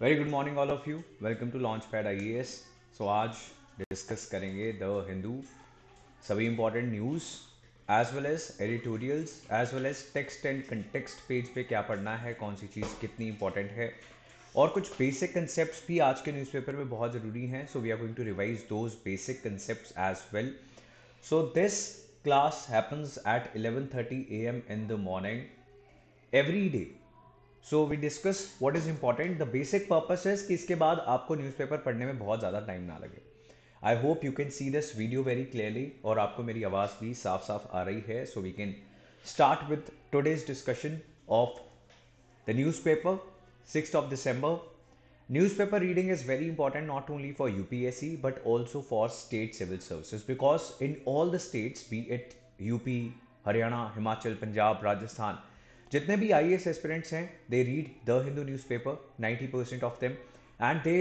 Very good morning all of you welcome to launch pad I IAS so आज discuss करेंगे the Hindu सभी important news as well as editorials as well as text and context page पे क्या पढ़ना है कौन सी चीज़ कितनी important है और कुछ बेसिक कंसेप्ट भी आज के न्यूज़पेपर में बहुत ज़रूरी हैं so we are going to revise those basic concept as well so this class happens at thirty A M in the morning every day so we discuss what is important the basic purpose is कि इसके बाद आपको news paper पढ़ने में बहुत ज़्यादा time ना लगे I hope you can see this video very clearly और आपको मेरी आवाज़ भी साफ साफ आ रही है so we can start with today's discussion of the newspaper six of December newspaper reading is very important not only for UPSC but also for state civil service because in all the states be it UP Haryana Himachal Punjab Rajasthan जितने भी IAS aspirants हैं they read the Hindu newspaper ninety percent of them and they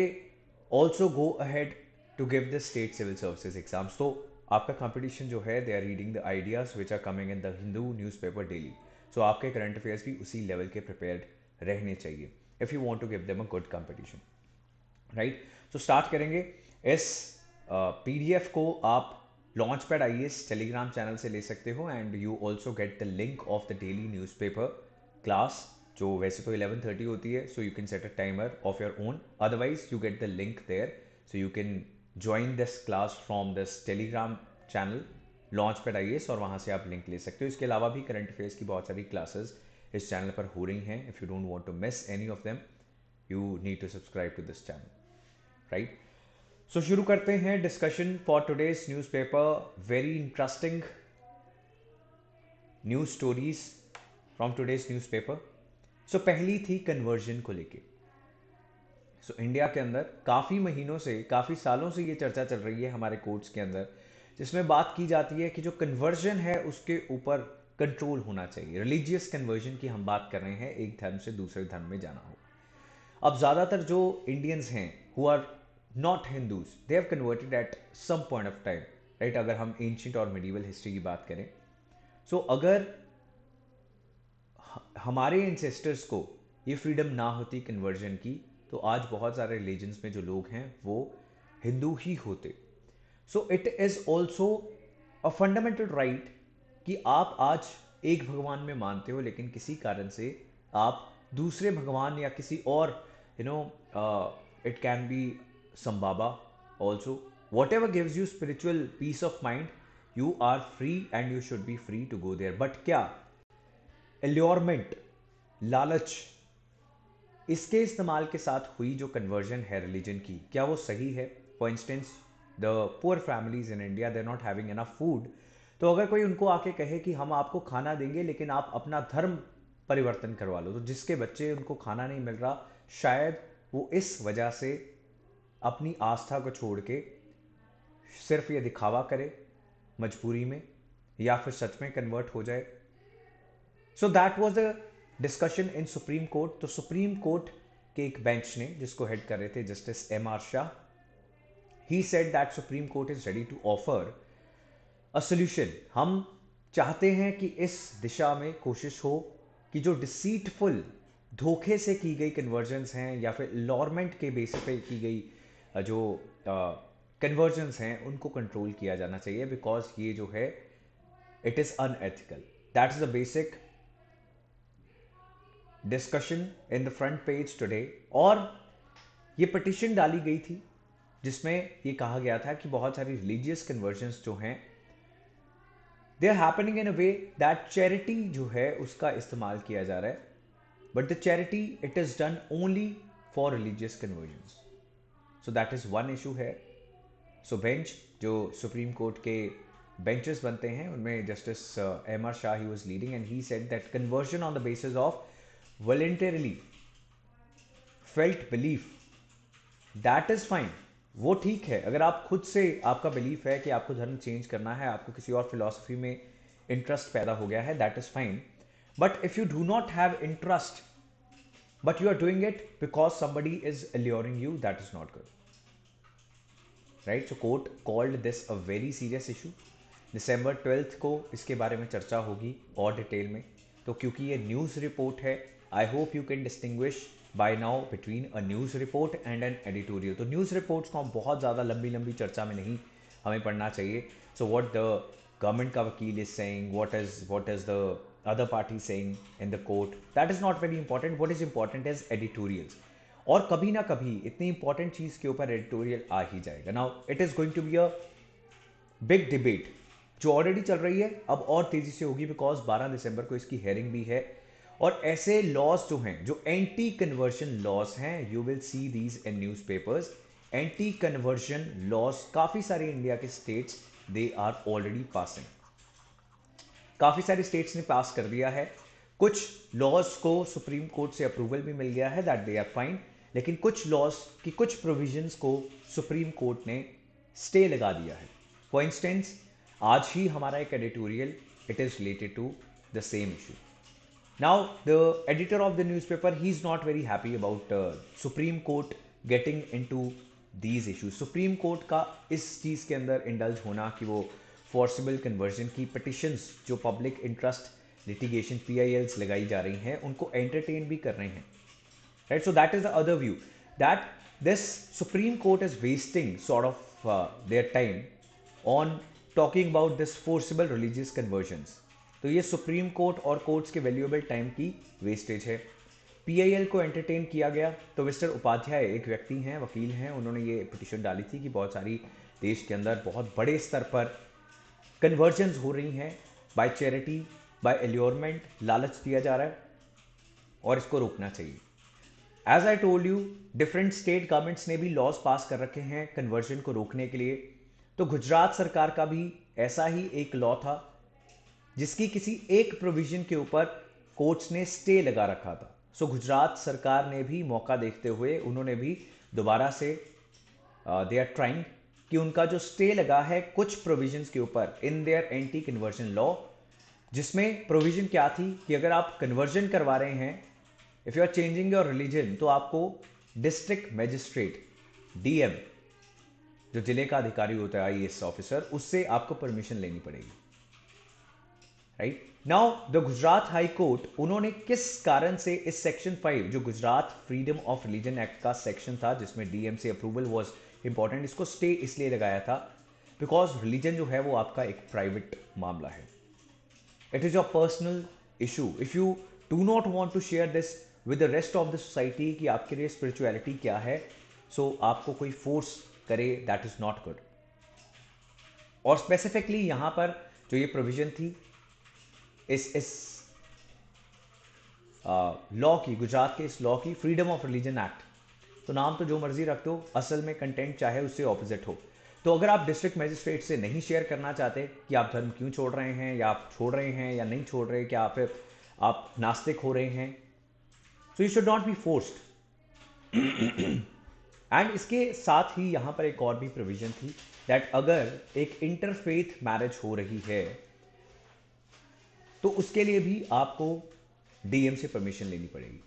also go ahead to give the state civil services exams तो आपका competition जो है they are reading the ideas which are coming in the Hindu newspaper daily so आपके current affairs भी उसी level के prepared रहने चाहिए if you want to give them a good competition right so start करेंगे इस P uh, को आप launch pad I telegram channel से ले सकते हो and you also get the link of the daily paper class जो वैसे तो इलेवन थर्टी होती है so you can set a timer of your own otherwise you get the link there so you can join this class from this telegram channel launch pad I और वहाँ से आप link ले सकते हो इसके अलावा भी करंट अफेयर्स की बहुत सारी क्लासेस इस चैनल पर हो रही हैं if you don't want to miss any of them you need to subscribe to this channel right so so, शुरू करते हैं discussion for today's newspaper very interesting news stories from today's newspaper so पहली थी conversion को लेके सो so, India के अंदर काफ़ी महीनों से काफ़ी सालों से ये चर्चा चल रही है हमारे कोर्ट्स के अंदर जिसमें बात की जाती है कि जो कन्वर्जन है उसके ऊपर कंट्रोल होना चाहिए रिलीजियस कन्वर्जन की हम बात कर रहे हैं एक धर्म से दूसरे धर्म में जाना हो अब ज़्यादातर जो इंडियंस हैं who are not Hindus they have converted at some point of time right अगर हम एंशंट और मेडिवल हिस्ट्री की बात करें सो so, अगर हमारे इंसेस्टर्स को ये फ्रीडम ना होती कन्वर्जन की तो आज बहुत सारे रिलीजन्स में जो लोग हैं वो हिंदू ही होते so it is also a fundamental right कि आप आज एक भगवान में मानते हो लेकिन किसी कारण से आप दूसरे भगवान या किसी और you know it can be some Baba also. Whatever gives you spiritual peace of mind, you are free and you should be free to go there. But क्या allurement, लालच इसके इस्तेमाल के साथ हुई जो कन्वर्जन है रिलीजन की क्या वो सही है for instance the poor families in India they not having enough food तो अगर कोई उनको आके कहे कि हम आपको खाना देंगे लेकिन आप अपना धर्म परिवर्तन करवा लो तो जिसके बच्चे उनको खाना नहीं मिल रहा शायद वो इस वजह से अपनी आस्था को छोड़ के सिर्फ ये दिखावा करे मजबूरी में या फिर सच में कन्वर्ट हो जाए so that was a discussion in supreme court तो सुप्रीम कोर्ट के एक बेंच ने जिसको हेड कर रहे थे justice M R Shah he said that supreme court is ready to offer a solution हम चाहते हैं कि इस दिशा में कोशिश हो कि जो डिसीटफुल धोखे से की गई कन्वर्जन हैं या फिर लॉरमेंट के बेसिस पे की गई जो कन्वर्जेंस हैं उनको कंट्रोल किया जाना चाहिए बिकॉज ये जो है it is unethical that is a basic discussion in the front page today और ये पटिशन डाली गई थी जिसमें ये कहा गया था कि बहुत सारी रिलीजियस कन्वर्जन्स जो हैं they are happening in a way that charity जो है उसका इस्तेमाल किया जा रहा है but the charity it is done only for religious conversions so that is one issue है सो बेंच जो सुप्रीम कोर्ट के बेंचेस बनते हैं उनमें justice M R Shah he was leading and he said that conversion on the basis of voluntarily felt belief that is fine वो ठीक है अगर आप खुद से आपका बिलीफ है कि आपको धर्म चेंज करना है आपको किसी और फिलोसफी में इंटरेस्ट पैदा हो गया है that is fine but if you do not have interest but you are doing it because somebody is alluring you that is not good right so court called this a very serious issue December twelfth को इसके बारे में चर्चा होगी और detail में तो क्योंकि ये न्यूज़ रिपोर्ट है I hope you can distinguish by now between a news report and an editorial तो न्यूज़ रिपोर्ट्स को हम बहुत ज़्यादा लंबी लंबी चर्चा में नहीं हमें पढ़ना चाहिए सो वॉट द गवर्नमेंट का वकील is saying what is what is the other party saying in the court that is not very important what is important is editorial और कभी ना कभी इतनी इंपॉर्टेंट चीज़ के ऊपर एडिटोरियल आ ही जाएगा now it is going to be a big debate जो ऑलरेडी चल रही है अब और तेज़ी से होगी बिकॉज 12 दिसंबर को इसकी हेयरिंग भी है और ऐसे लॉज जो हैं जो एंटी कन्वर्शन लॉस हैं you will see these in newspapers anti conversion laws काफ़ी सारे इंडिया के states they are already passing काफ़ी सारे स्टेट्स ने पास कर दिया है कुछ लॉज को सुप्रीम कोर्ट से अप्रूवल भी मिल गया है दैट दे आर फाइन लेकिन कुछ लॉस की कुछ प्रोविजंस को सुप्रीम कोर्ट ने स्टे लगा दिया है फॉर इंस्टेंस आज ही हमारा एक editorial it is related to the same issue now editor of the news paper he is not very happy about supreme court getting into these issue supreme court का इस चीज़ के अंदर indulge होना कि वो फोर्सिबल कन्वर्जन की petitions जो public interest litigation P I Ls लगाई जा रही हैं उनको एंटरटेन भी कर रहे हैं right so that is the other view that this supreme court is wasting sort of uh, their time on talking about this forcible religious conversion तो ये सुप्रीम कोर्ट और कोर्ट्स के वैल्यूएबल टाइम की wastage है PIL को entertain किया गया तो मिस्टर उपाध्याय एक व्यक्ति हैं वकील हैं उन्होंने ये पिटिशन डाली थी कि बहुत सारी देश के अंदर बहुत बड़े स्तर पर कन्वर्जन हो रही हैं बाय चैरिटी बाय एल्योरमेंट लालच दिया जा रहा है और इसको रोकना चाहिए as I told you different state governments ने भी लॉज पास कर रखे हैं कन्वर्जन को रोकने के लिए तो गुजरात सरकार का भी ऐसा ही एक लॉ था जिसकी किसी एक प्रोविजन के ऊपर कोर्ट्स ने स्टे लगा रखा था सो गुजरात सरकार ने भी मौका देखते हुए उन्होंने भी दोबारा से दे आर ट्राइंग कि उनका जो स्टे लगा है कुछ प्रोविजंस के ऊपर in their anti conversion law जिसमें प्रोविजन क्या थी कि अगर आप कन्वर्जन करवा रहे हैं if you are changing your religion तो आपको डिस्ट्रिक्ट मैजिस्ट्रेट डीएम जो जिले का अधिकारी होता है आईएएस ऑफिसर उससे आपको परमिशन लेनी पड़ेगी right now the Gujarat high court उन्होंने किस कारण से इस सेक्शन फाइव जो Gujarat freedom of religion act का सेक्शन था जिसमें डीएम से अप्रूवल वॉज इंपॉर्टेंट इसको स्टे इसलिए लगाया था बिकॉज रिलीजन जो है वो आपका एक प्राइवेट मामला है it is your personal issue if you do not want to share this with the rest of the society कि आपके लिए स्पिरिचुअलिटी क्या है सो so, आपको कोई फोर्स करे दैट इज़ नॉट गुड और स्पेसिफिकली यहां पर जो ये प्रोविज़न थी इस इस लॉ की गुजरात के इस लॉ की फ्रीडम ऑफ रिलीजन एक्ट तो नाम तो जो मर्जी रख दो असल में कंटेंट चाहे उससे ऑपोजिट हो तो अगर आप डिस्ट्रिक्ट मजिस्ट्रेट से नहीं शेयर करना चाहते कि आप धर्म क्यों छोड़ रहे हैं या आप छोड़ रहे हैं या नहीं छोड़ रहे क्या आप आप नास्तिक हो रहे हैं so you should not be forced and इसके साथ ही यहां पर एक और भी प्रोविजन थी दैट अगर एक इंटरफेथ मैरिज हो रही है तो उसके लिए भी आपको डीएम से परमिशन लेनी पड़ेगी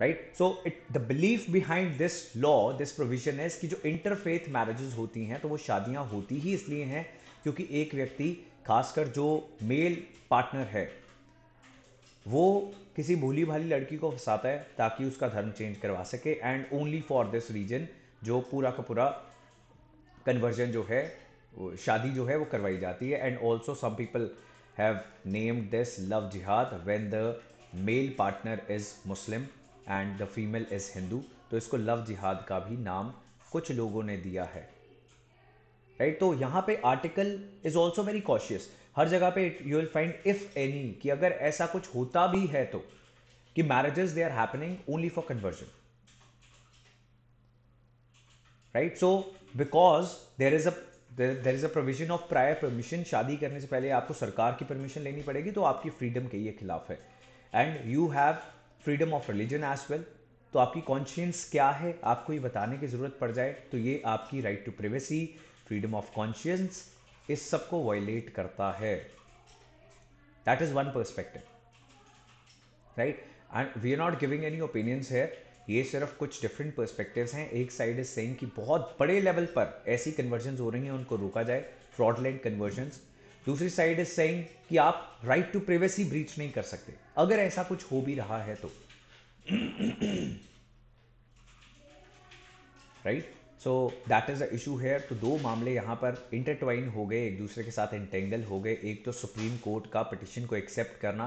right so it the belief behind this law this provision है कि जो इंटरफेथ मैरिजेस होती हैं तो वो शादियां होती ही इसलिए हैं क्योंकि एक व्यक्ति खासकर जो मेल पार्टनर है वो किसी भोली भाली लड़की को फंसाता है ताकि उसका धर्म चेंज करवा सके and only for this reason जो पूरा का पूरा कन्वर्जन जो है शादी जो है वो करवाई जाती है and also some people have named this love jihad when the male partner is Muslim and the female is Hindu तो इसको लव जिहाद का भी नाम कुछ लोगों ने दिया है राइट right? तो यहाँ पे article is also very cautious हर जगह पे you will find if any कि अगर ऐसा कुछ होता भी है तो कि marriages they are happening only for conversion right so because there is a there is a provision of prior permission शादी करने से पहले आपको सरकार की परमिशन लेनी पड़ेगी तो आपकी फ्रीडम के ये खिलाफ है and you have freedom of religion as well तो आपकी कॉन्शियंस क्या है आपको ये बताने की जरूरत पड़ जाए तो ये आपकी right to privacy freedom of conscience इस सब को वायलेट करता है that is one perspective right and we are not giving any opinions है ये सिर्फ कुछ डिफरेंट पर्सपेक्टिव्स हैं एक साइड इज सेइंग कि बहुत बड़े लेवल पर ऐसी कन्वर्जन हो रही हैं उनको रोका जाए फ्रॉडलैंड कन्वर्जन दूसरी साइड इज सेइंग कि आप राइट टू प्रिवेसी ब्रीच नहीं कर सकते अगर ऐसा कुछ हो भी रहा है तो right so that is a issue here तो दो मामले यहाँ पर इंटरट्वाइन हो गए एक दूसरे के साथ इंटेंगल हो गए एक तो सुप्रीम कोर्ट का पिटिशन को एक्सेप्ट करना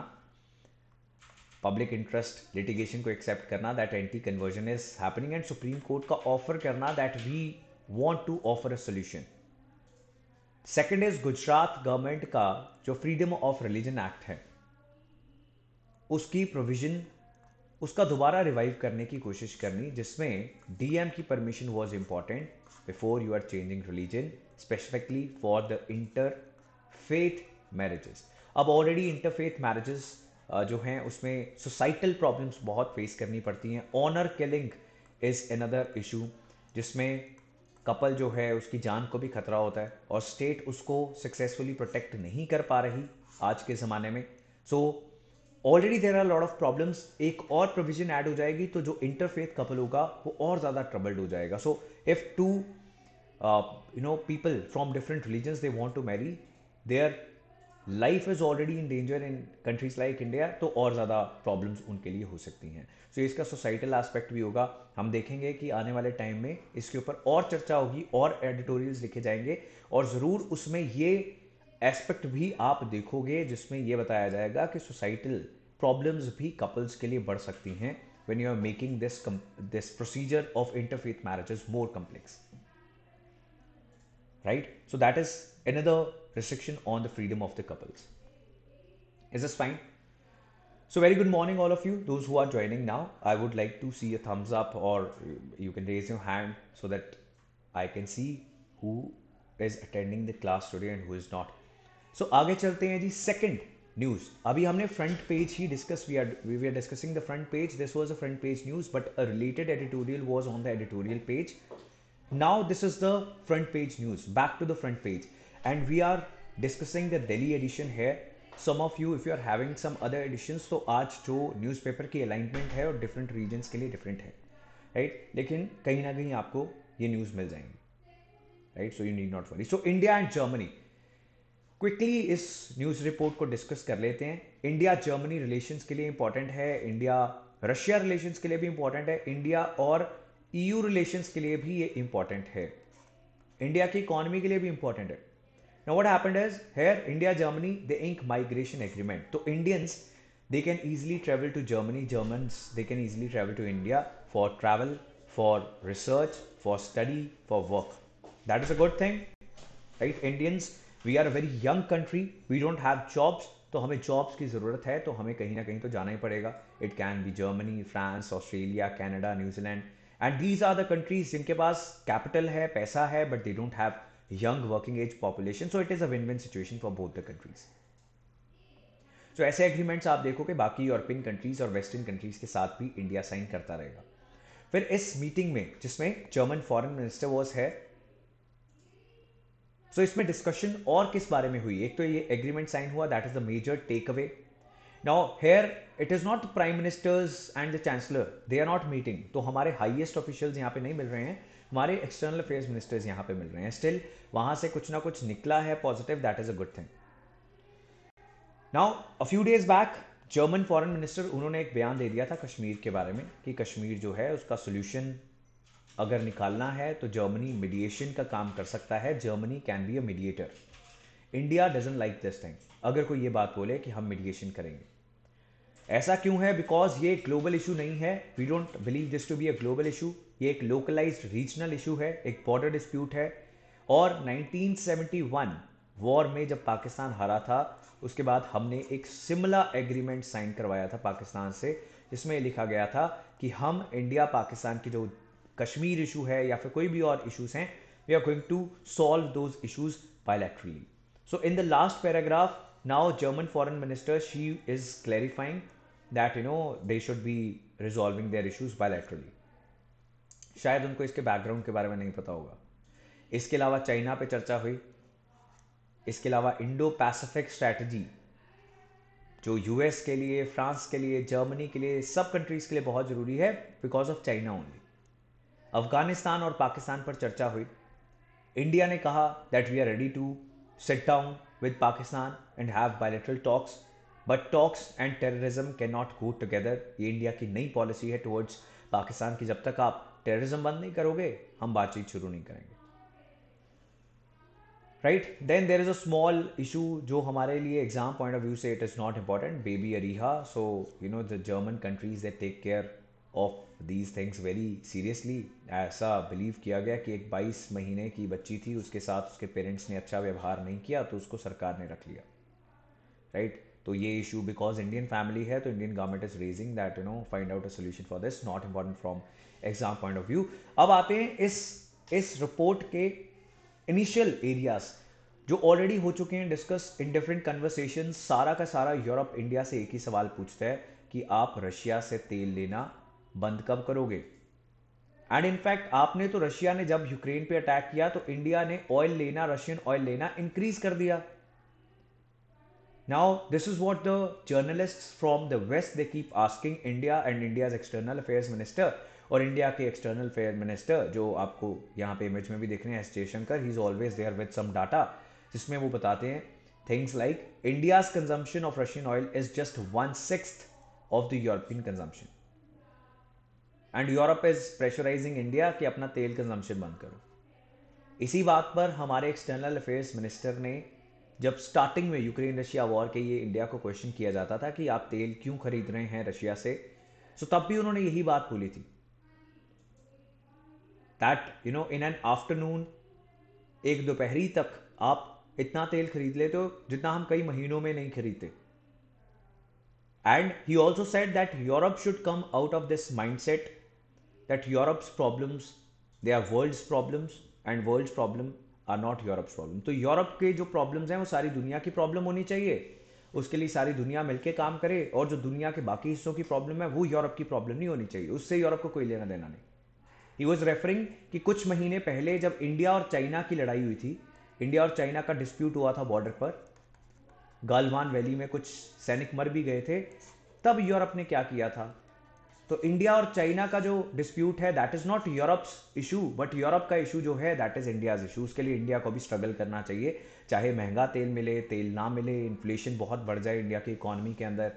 पब्लिक इंटरेस्ट लिटिगेशन को एक्सेप्ट करना that anti conversion is happening and supreme court का ऑफर करना that we want to offer a solution second is Gujarat government का जो फ्रीडम ऑफ रिलीजन एक्ट है उसकी प्रोविजन उसका दोबारा रिवाइव करने की कोशिश करनी जिसमें डीएम की permission was important before you are changing religion specifically for the interfaith marriages अब ऑलरेडी इंटर फेथ मैरिजेस जो हैं उसमें सोसाइटल प्रॉब्लम्स बहुत फेस करनी पड़ती हैं honour killing is another issue जिसमें कपल जो है उसकी जान को भी खतरा होता है और स्टेट उसको सक्सेसफुली प्रोटेक्ट नहीं कर पा रही आज के ज़माने में so so, already there are lot of problem एक और प्रोविजन एड हो जाएगी तो जो इंटरफेथ कपल होगा वो और ज़्यादा ट्रबल्ड हो जाएगा so if to you know people from different religion they want to marry their life is already in danger in countries like India तो और ज़्यादा प्रॉब्लम उनके लिए हो सकती हैं सो so, इसका सोसाइटल एस्पेक्ट भी होगा हम देखेंगे कि आने वाले टाइम में इसके ऊपर और चर्चा होगी और एडिटोरियल्स लिखे जाएंगे और ज़रूर उसमें ये एस्पेक्ट भी आप देखोगे जिसमें यह बताया जाएगा कि सोसाइटल प्रॉब्लम्स भी कपल्स के लिए बढ़ सकती हैं when you are making this this procedure of interfaith marriage more complex right so that is another restriction on the freedom of the couples is this fine so very good morning all of you those who are joining now I would like to see a thumbs up और you can raise your hand so that I can see who is attending the class student who is not so so, आगे चलते हैं जी second news अभी हमने front page ही discuss we are we are discussing the front page this was a front page news but a related editorial was on the editorial page now this is the front page news back to the front page and we are discussing the Delhi edition है some of you if you are having some other edition तो आज जो news की alignment है और different reason के लिए different है राइट right? लेकिन कहीं ना कहीं आपको ये न्यूज़ मिल जाएंगे right so you need not worry so India and Germany quickly इस न्यूज़ रिपोर्ट को डिस्कस कर लेते हैं इंडिया जर्मनी रिलेशंस के लिए इंपॉर्टेंट है इंडिया रशिया रिलेशंस के लिए भी इंपॉर्टेंट है इंडिया और ईयू e रिलेशंस के लिए भी ये इंपॉर्टेंट है इंडिया की इकोनॉमी के लिए भी इंपॉर्टेंट है no what happened is here India Germany the ink migration agreement तो Indians they can easily travel to Germany German they can easily travel to India for travel for research for study for work that is a good thing right Indians we are a very young country we don't have jobs तो हमें jobs की ज़रूरत है तो हमें कहीं ना कहीं तो जाना ही पड़ेगा it can be Germany France Australia Canada New Zealand and these are the countries जिनके पास कैपिटल है पैसा है but they don't have young working age population so it is a win win situation for both the countries तो ऐसे agreements आप देखो कि बाकी यूरोपियन कंट्रीज और वेस्टर्न कंट्रीज के साथ भी इंडिया साइन करता रहेगा फिर इस मीटिंग में जिसमें जर्मन फॉरेन मिनिस्टर वॉज है सो इसमें डिस्कशन और किस बारे में हुई एक तो ये एग्रीमेंट साइन हुआ that is the major take away now here it is not prime ministers and the chancellor they are not meeting तो हमारे हाइएस्ट ऑफिशियल्स यहाँ पे नहीं मिल रहे हैं हमारे एक्सटर्नल अफेयर्स मिनिस्टर्स यहाँ पे मिल रहे हैं स्टिल वहां से कुछ ना कुछ निकला है positive that is a good thing now a few days back German foreign minister उन्होंने एक बयान दे दिया था कश्मीर के बारे में कि कश्मीर जो है उसका सोल्यूशन अगर निकालना है तो जर्मनी मीडिएशन का काम कर सकता है Germany can be a mediator India doesn't like this thing अगर कोई ये बात बोले कि हम मीडिएशन करेंगे ऐसा क्यों है बिकॉज ये ग्लोबल इशू नहीं है we don't believe this to be a global issue ये एक लोकलाइज रीजनल इशू है एक बॉर्डर डिस्प्यूट है और 1971 वॉर में जब पाकिस्तान हारा था उसके बाद हमने एक सिमिलर एग्रीमेंट साइन करवाया था पाकिस्तान से जिसमें लिखा गया था कि हम इंडिया पाकिस्तान की जो कश्मीर इशू है या फिर कोई भी और इशूज़ हैं we are going to solve those issues bilaterally. So in the last paragraph now German foreign minister she is clarifying that you know they should be resolving their issues bilaterally. शायद उनको इसके background के बारे में नहीं पता होगा इसके अलावा चाइना पे चर्चा हुई इसके अलावा इंडो पैसिफिक स्ट्रैटेजी जो यूएस के लिए फ्रांस के लिए जर्मनी के लिए सब कंट्रीज के लिए बहुत ज़रूरी है because of China only Afghanistan और पाकिस्तान पर चर्चा हुई इंडिया ने कहा that we are ready to set down with Pakistan and have bilateral talks but talks and terrorism can not go together ये इंडिया की नई पॉलिसी है टुवर्ड्स पाकिस्तान की जब तक आप टेररिज्म बंद नहीं करोगे हम बातचीत शुरू नहीं करेंगे right then there is a small issue जो हमारे लिए एग्जाम पॉइंट ऑफ व्यू से it is not important baby Ariha so you know the German countries they take care of these things very seriously ऐसा बिलीव किया गया कि एक 22 महीने की बच्ची थी उसके साथ उसके पेरेंट्स ने अच्छा व्यवहार नहीं किया तो उसको सरकार ने रख लिया राइट right? तो ये इशू बिकॉज इंडियन फैमिली है तो Indian government is raising that you know find out a solution for this not important from exam point of view अब आते हैं इस इस रिपोर्ट के इनिशियल एरियाज जो ऑलरेडी हो चुके हैं डिस्कस इन डिफरेंट कन्वर्सेशन सारा का सारा यूरोप इंडिया से एक ही सवाल पूछता है कि आप रशिया से तेल लेना बंद कब करोगे एंड इनफैक्ट आपने तो रशिया ने जब यूक्रेन पे अटैक किया तो इंडिया ने ऑयल लेना रशियन ऑयल लेना इंक्रीज कर दिया now this is what the journalist from the west they keep asking India and India external affairs minister और इंडिया के एक्सटर्नल अफेयर मिनिस्टर जो आपको यहाँ पे इमेज में भी देख रहे हैं S Jaishankar he is always there with some data जिसमें वो बताते हैं things like India's consumption of Russian oil is just one six of the European consumption and Europe is pressurising India कि अपना तेल कंजम्पशन बंद करो इसी बात पर हमारे एक्सटर्नल अफेयर्स मिनिस्टर ने जब स्टार्टिंग में यूक्रेन रशिया वॉर के ये इंडिया को क्वेश्चन किया जाता था कि आप तेल क्यों खरीद रहे हैं रशिया से सो तो तब भी उन्होंने यही बात बोली थी that you know in an afternoon एक दोपहरी तक आप इतना तेल खरीद लेते हो जितना हम कई महीनों में नहीं खरीदते and he also said that Europe should come out of this mindset that Europe's problems they are world's problems and world's problem are not Europe's problem. तो यूरोप के जो problems हैं वो सारी दुनिया की problem होनी चाहिए उसके लिए सारी दुनिया मिलकर काम करे और जो दुनिया के बाकी हिस्सों की प्रॉब्लम है वो यूरोप की प्रॉब्लम नहीं होनी चाहिए उससे यूरोप को कोई लेना देना नहीं ही वॉज रेफरिंग कि कुछ महीने पहले जब इंडिया और चाइना की लड़ाई हुई थी इंडिया और चाइना का डिस्प्यूट हुआ था बॉर्डर पर गालवान वैली में कुछ सैनिक मर भी गए थे तब यूरोप ने क्या किया था तो इंडिया और चाइना का जो डिस्प्यूट है that is not Europe issue but Europe का इशू जो है दैट इज इंडियाज इशू उसके लिए इंडिया को भी स्ट्रगल करना चाहिए चाहे महंगा तेल मिले तेल ना मिले इन्फ्लेशन बहुत बढ़ जाए इंडिया की इकोनॉमी के अंदर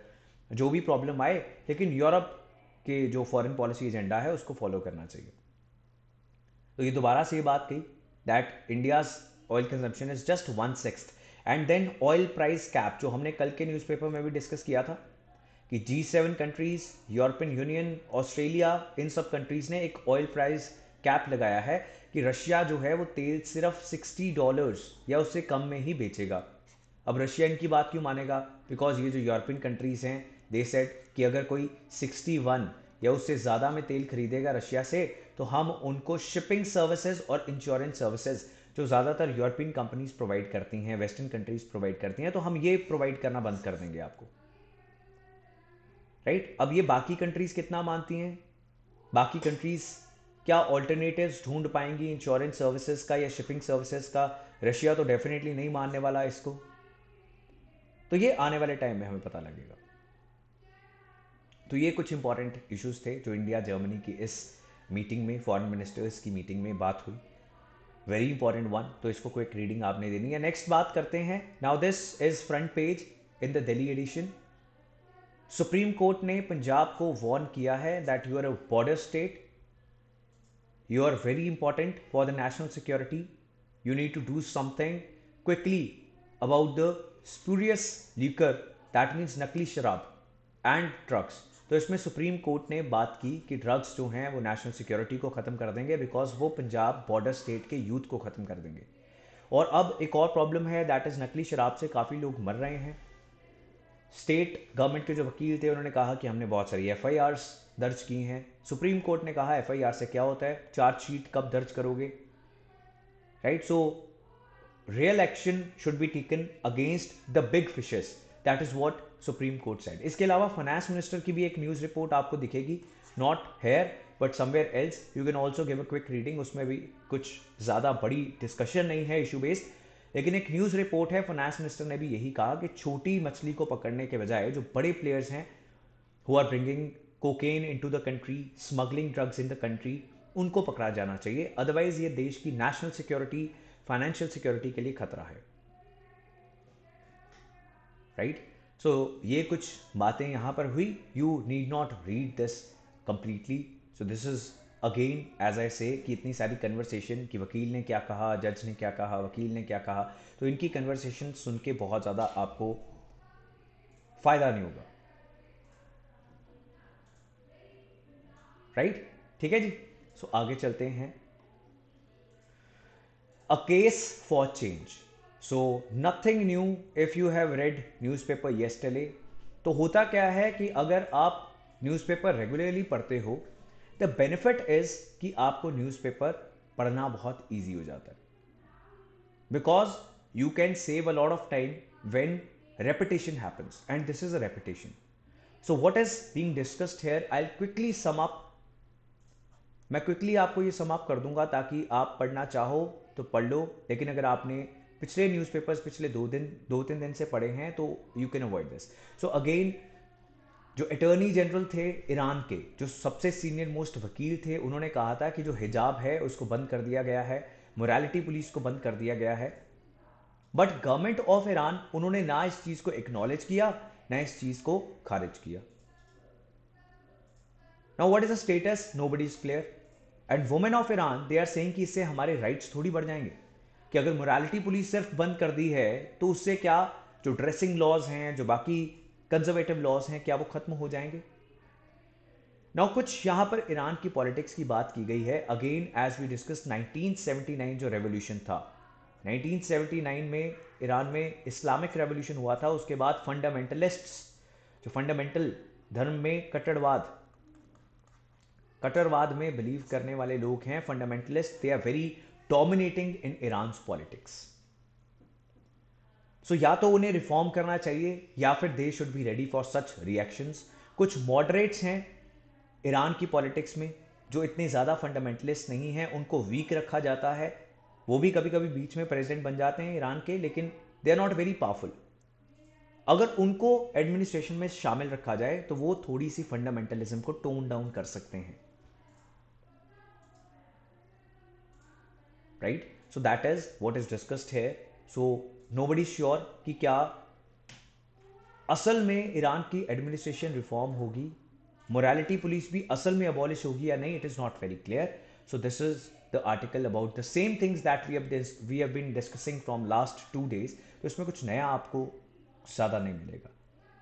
जो भी प्रॉब्लम आए लेकिन यूरोप के जो फॉरेन पॉलिसी एजेंडा है उसको फॉलो करना चाहिए तो ये दोबारा से ये बात कही that India's oil consumption is just one six and then oil price cap जो हमने कल के न्यूज़पेपर में भी डिस्कस किया था कि G seven countries European Union Australia इन सब कंट्रीज़ ने एक ऑयल प्राइस कैप लगाया है कि रशिया जो है वो तेल सिर्फ 60 डॉलर्स या उससे कम में ही बेचेगा अब रशिया इनकी बात क्यों मानेगा बिकॉज ये जो यूरोपियन कंट्रीज़ हैं दे सेट कि अगर कोई 61 या उससे ज़्यादा में तेल खरीदेगा रशिया से तो हम उनको शिपिंग सर्विसेज और इंश्योरेंस सर्विसेज जो ज़्यादातर यूरोपियन कंपनीज प्रोवाइड करती हैं वेस्टर्न कंट्रीज प्रोवाइड करती हैं तो हम ये प्रोवाइड करना बंद कर देंगे आपको राइट अब ये बाकी कंट्रीज कितना मानती हैं बाकी कंट्रीज क्या ऑल्टरनेटिव्स ढूंढ पाएंगी इंश्योरेंस सर्विसेज का या शिपिंग सर्विसेज का रशिया तो डेफिनेटली नहीं मानने वाला इसको तो ये आने वाले टाइम में हमें पता लगेगा तो ये कुछ इंपॉर्टेंट इश्यूज थे जो इंडिया जर्मनी की इस मीटिंग में फॉरेन मिनिस्टर्स की मीटिंग में बात हुई वेरी इंपॉर्टेंट वन तो इसको कोई रीडिंग आपने देनी है नेक्स्ट बात करते हैं now this is front page in the Delhi edition Supreme court ने पंजाब को वॉर्न किया है that you are a border state you are very important for the national security you need to do something quickly about the spurious liquor that means नकली शराब and drugs तो इसमें supreme court ने बात की कि ड्रग्स जो हैं वो नेशनल सिक्योरिटी को ख़त्म कर देंगे बिकॉज वो पंजाब बॉर्डर स्टेट के यूथ को ख़त्म कर देंगे और अब एक और प्रॉब्लम है दैट इज़ नकली शराब से काफ़ी लोग मर रहे हैं स्टेट गवर्नमेंट के जो वकील थे उन्होंने कहा कि हमने बहुत सारी एफ दर्ज की हैं सुप्रीम कोर्ट ने कहा एफ से क्या होता है चार्जशीट कब दर्ज करोगे right so real action should be taken against the big fishes that is what Supreme Court said इसके अलावा फाइनेंस मिनिस्टर की भी एक न्यूज रिपोर्ट आपको दिखेगी not here but somewhere else you can also give a quick reading उसमें भी कुछ ज्यादा बड़ी डिस्कशन नहीं है इशू बेस्ड लेकिन एक न्यूज़ रिपोर्ट है फाइनेंस मिनिस्टर ने भी यही कहा कि छोटी मछली को पकड़ने के बजाय जो बड़े प्लेयर्स हैं who are bringing cocaine into the country smuggling drugs in the country उनको पकड़ा जाना चाहिए अदरवाइज ये देश की नेशनल सिक्योरिटी फाइनेंशियल सिक्योरिटी के लिए खतरा है राइट right? सो so, ये कुछ बातें यहां पर हुई you need not read this completely so this is again as I say कि इतनी सारी कन्वर्सेशन कि वकील ने क्या कहा जज ने क्या कहा वकील ने क्या कहा तो इनकी कन्वर्सेशन सुन के बहुत ज़्यादा आपको फ़ायदा नहीं होगा राइट right? ठीक है जी सो so, आगे चलते हैं a case for change so nothing new if you have read newspaper yesterday तो होता क्या है कि अगर आप न्यूज़पेपर रेगुलरली पढ़ते हो द बेनिफिट इज कि आपको न्यूज़पेपर पढ़ना बहुत ईजी हो जाता है because you can save a lot of time when repetition happens and this is a repetition so what is being discussed here I quickly sum up मैं quickly आपको ये समाप्त कर दूंगा ताकि आप पढ़ना चाहो तो पढ़ लो लेकिन अगर आपने पिछले न्यूज़पेपर्स पिछले दो दिन दो तीन दिन से पढ़े हैं तो you can avoid this so again जो अटर्नी जनरल थे ईरान के जो सबसे सीनियर मोस्ट वकील थे उन्होंने कहा था कि जो हिजाब है उसको बंद कर दिया गया है मोरालिटी पुलिस को बंद कर दिया गया है बट गवर्नमेंट ऑफ ईरान उन्होंने ना इस चीज़ को एक्नॉलेज किया ना इस चीज़ को खारिज किया now what is the status nobody is clear and women of Iran they are saying कि इससे हमारे राइट्स थोड़ी बढ़ जाएंगे कि अगर मोरालिटी पुलिस सिर्फ बंद कर दी है तो उससे क्या जो ड्रेसिंग लॉज हैं जो बाकी कंजर्वेटिव लॉज हैं क्या वो खत्म हो जाएंगे नौ कुछ यहां पर ईरान की पॉलिटिक्स की बात की गई है अगेन एज वी डिस्कस 1979 जो रेवोल्यूशन था 1979 में ईरान में इस्लामिक रेवोल्यूशन हुआ था उसके बाद फंडामेंटलिस्ट जो फंडामेंटल धर्म में कट्टरवाद कट्टरवाद में बिलीव करने वाले लोग हैं fundamentalist they are very dominating in Iran politics so या तो उन्हें रिफॉर्म करना चाहिए या फिर they should be ready for such reaction कुछ मॉडरेट्स हैं ईरान की पॉलिटिक्स में जो इतने ज़्यादा फंडामेंटलिस्ट नहीं है उनको वीक रखा जाता है वो भी कभी कभी बीच में प्रेसिडेंट बन जाते हैं ईरान के लेकिन they are not very powerful अगर उनको एडमिनिस्ट्रेशन में शामिल रखा जाए तो वो थोड़ी सी फंडामेंटलिज्म को टोन डाउन कर सकते हैं right so that is what is discussed है सो बडी श्योर कि क्या असल में ईरान की एडमिनिस्ट्रेशन रिफॉर्म होगी मोरालिटी पुलिस भी असल में अबॉलिश होगी या नहीं it is not very clear so this is the article about the same things that we we have been discussing from last two days तो इसमें कुछ नया आपको ज़्यादा नहीं मिलेगा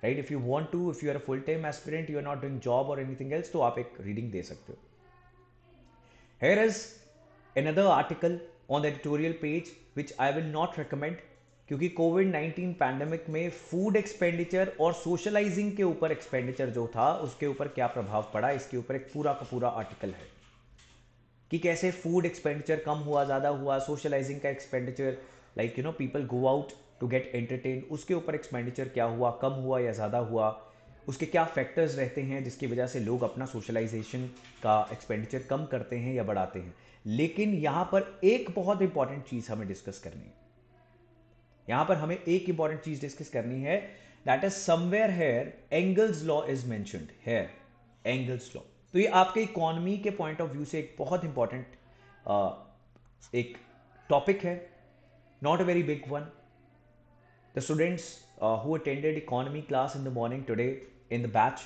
right if you want to if you are full time aspirant you are not doing job और anything else तो आप एक रीडिंग दे सकते हो here is another article on the editorial page which I will not recommend क्योंकि Covid 19 pandemic में food expenditure और सोशलाइजिंग के ऊपर एक्सपेंडिचर जो था उसके ऊपर क्या प्रभाव पड़ा इसके ऊपर एक पूरा का पूरा आर्टिकल है कि कैसे फूड एक्सपेंडिचर कम हुआ ज़्यादा हुआ सोशलाइजिंग का expenditure like you know people go out to get entertain उसके ऊपर एक्सपेंडिचर क्या हुआ कम हुआ या ज़्यादा हुआ उसके क्या फैक्टर्स रहते हैं जिसकी वजह से लोग अपना सोशलाइजेशन का एक्सपेंडिचर कम करते हैं या बढ़ाते हैं लेकिन यहां पर एक बहुत इंपॉर्टेंट चीज़ हमें डिस्कस करनी है यहां पर हमें एक इंपॉर्टेंट चीज डिस्कस करनी है that is somewhere here Engel's law is mentioned here Engel's law तो ये आपके इकोनॉमी के पॉइंट ऑफ व्यू से एक बहुत इंपॉर्टेंट uh, एक टॉपिक है not a very big one the students who attended economy class in the morning today in the batch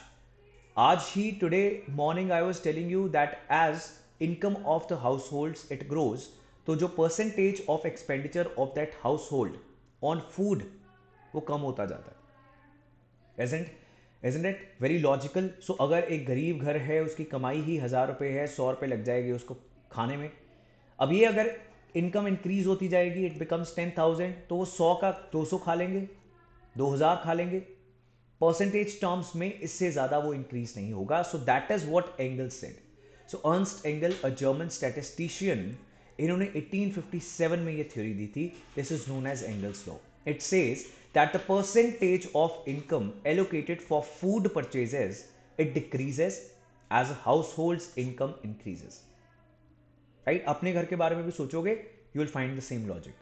आज ही today morning I was telling you that as income of the household it grows तो जो percentage of expenditure of that household on food वो कम होता जाता है agent agent it very logical so अगर एक गरीब घर है उसकी कमाई ही हज़ार रुपये है सौ रुपये लग जाएगी उसको खाने में अब ये अगर इनकम इंक्रीज होती जाएगी इट बिकम्स टेन थाउजेंड तो वो सौ का दो सौ खा लेंगे दो हज़ार खा लेंगे परसेंटेज टर्म्स में इससे ज़्यादा वो इंक्रीज नहीं होगा so that is what Engel said so Ernst Engel a German statistician इन्होंने 1857 में ये थ्योरी दी थी this is known as Engel's law it says that the percentage of income allocated for food purchases it decreases as household income increases right अपने घर के बारे में भी सोचोगे you will find the same logic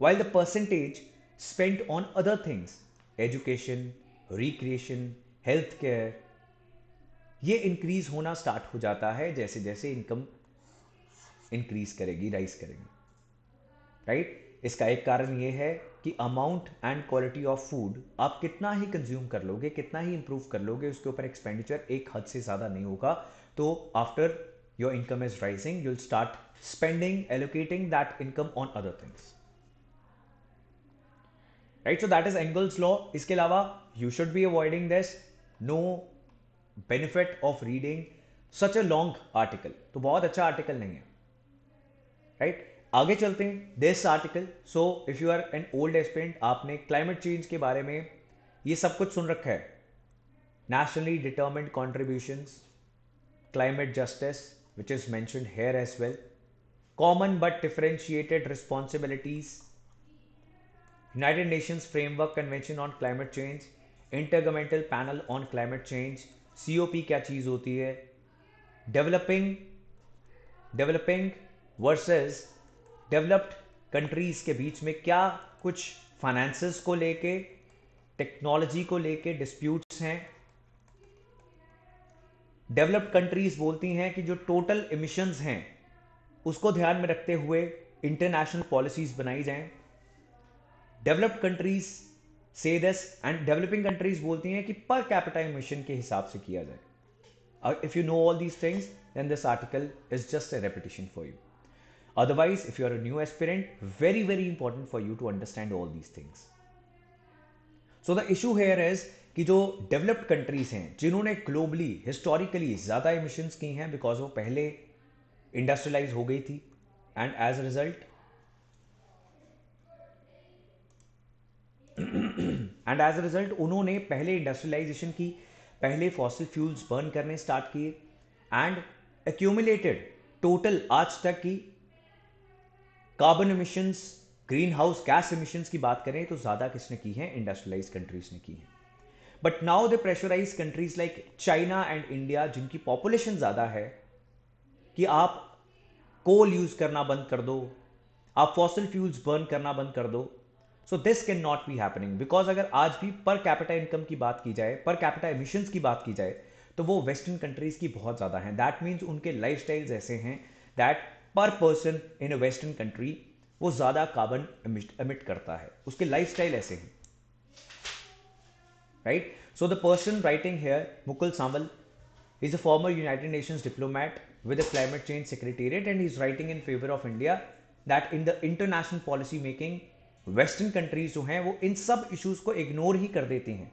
while the percentage spent on other things education recreation health care ये increase होना start हो जाता है जैसे जैसे इनकम इंक्रीज करेगी राइज करेगी राइट right? इसका एक कारण ये है कि amount and quality of food आप कितना ही कंज्यूम कर लोगे कितना ही इंप्रूव कर लोगे उसके ऊपर एक्सपेंडिचर एक हद से ज़्यादा नहीं होगा तो after your income is rising you'll start spending allocating that income on other things right so that is Engel's law इसके अलावा you should be avoiding this no benefit of reading such a long article तो बहुत अच्छा article नहीं है right आगे चलते हैं this article so if you are an old aspirant आपने क्लाइमेट चेंज के बारे में ये सब कुछ सुन रखा है nationally determined contribution climate justice which is mentioned here as well common but differentiated responsibilities United Nations framework convention on climate change intergovernmental panel on climate change P क्या चीज़ होती है developing developing versus developed countries के बीच में क्या कुछ finances को लेके टेक्नोलॉजी को लेके डिस्प्यूट्स हैं डेवलप्ड कंट्रीज बोलती हैं कि जो टोटल इमिशंस हैं उसको ध्यान में रखते हुए इंटरनेशनल पॉलिसीज बनाई जाएं डेवलप्ड कंट्रीज से दस एंड डेवलपिंग कंट्रीज बोलती हैं कि पर कैपिटल इमिशन के हिसाब से किया जाए if you know all these things then this article is just a repetition for you Otherwise, if are a new aspirant, very, very important for you to understand all these things. So the issue here is कि जो developed countries हैं जिन्होंने globally historically ज़्यादा emissions की हैं because वो पहले industrialise हो गई थी and as a result and as a result उन्होंने पहले इंडस्ट्रियलाइजेशन की पहले फॉसिल फ्यूल्स बर्न करने स्टार्ट किए एंड एक्यूमुलेटेड टोटल आज तक की carbon emissions greenhouse gas emissions की बात करें तो ज़्यादा किसने की है इंडस्ट्रियलाइज कंट्रीज ने की है but now the pressurise countries like China and India जिनकी पॉपुलेशन ज़्यादा है कि आप कोल यूज़ करना बंद कर दो आप फॉसल फ्यूल्स बर्न करना बंद कर दो so this cannot be happening because अगर आज भी पर कैपिटा इनकम की बात की जाए पर कैपिटा इमिशंस की बात की जाए तो वो वेस्टर्न कंट्रीज की बहुत ज़्यादा है दैट मीन्स उनके लाइफ ऐसे हैं that per person in a western country वो ज़्यादा कार्बन एमिट करता है उसके लाइफ ऐसे हैं right so the person writing here Mukul Sanwal is a former United Nations diplomat with a climate change secretariat and is writing in favour of India that in the international policy making western countries जो हैं वो इन सब issues को ignore ही कर देती हैं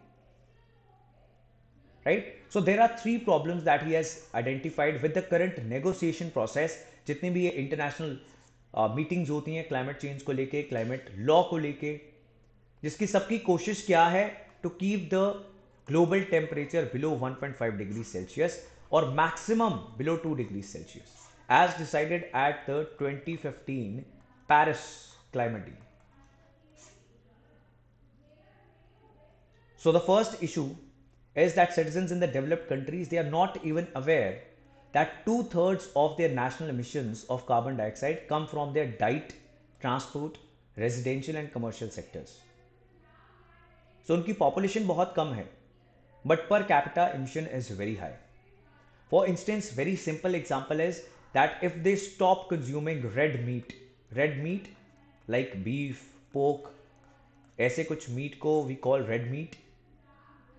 right so there are three problem that he has identified with the current negotiation process जितनी भी ये इंटरनेशनल मीटिंग्स uh, होती हैं क्लाइमेट चेंज को लेके क्लाइमेट लॉ को लेके जिसकी सबकी कोशिश क्या है to keep the global temperature below 1.5 degree Celsius और maximum below 2 degree Celsius as decided at the 2015 Paris climate deal so the first issue is that citizen in the developed countries they are not even aware that two thirds of their national emissions of carbon dioxide come from their diet, transport, residential, and commercial sectors. So, unki population bahut kam hai, but per capita emission is very high. For instance, very simple example is that if they stop consuming red meat, red meat like beef, pork, ऐसे कुछ meat को we call red meat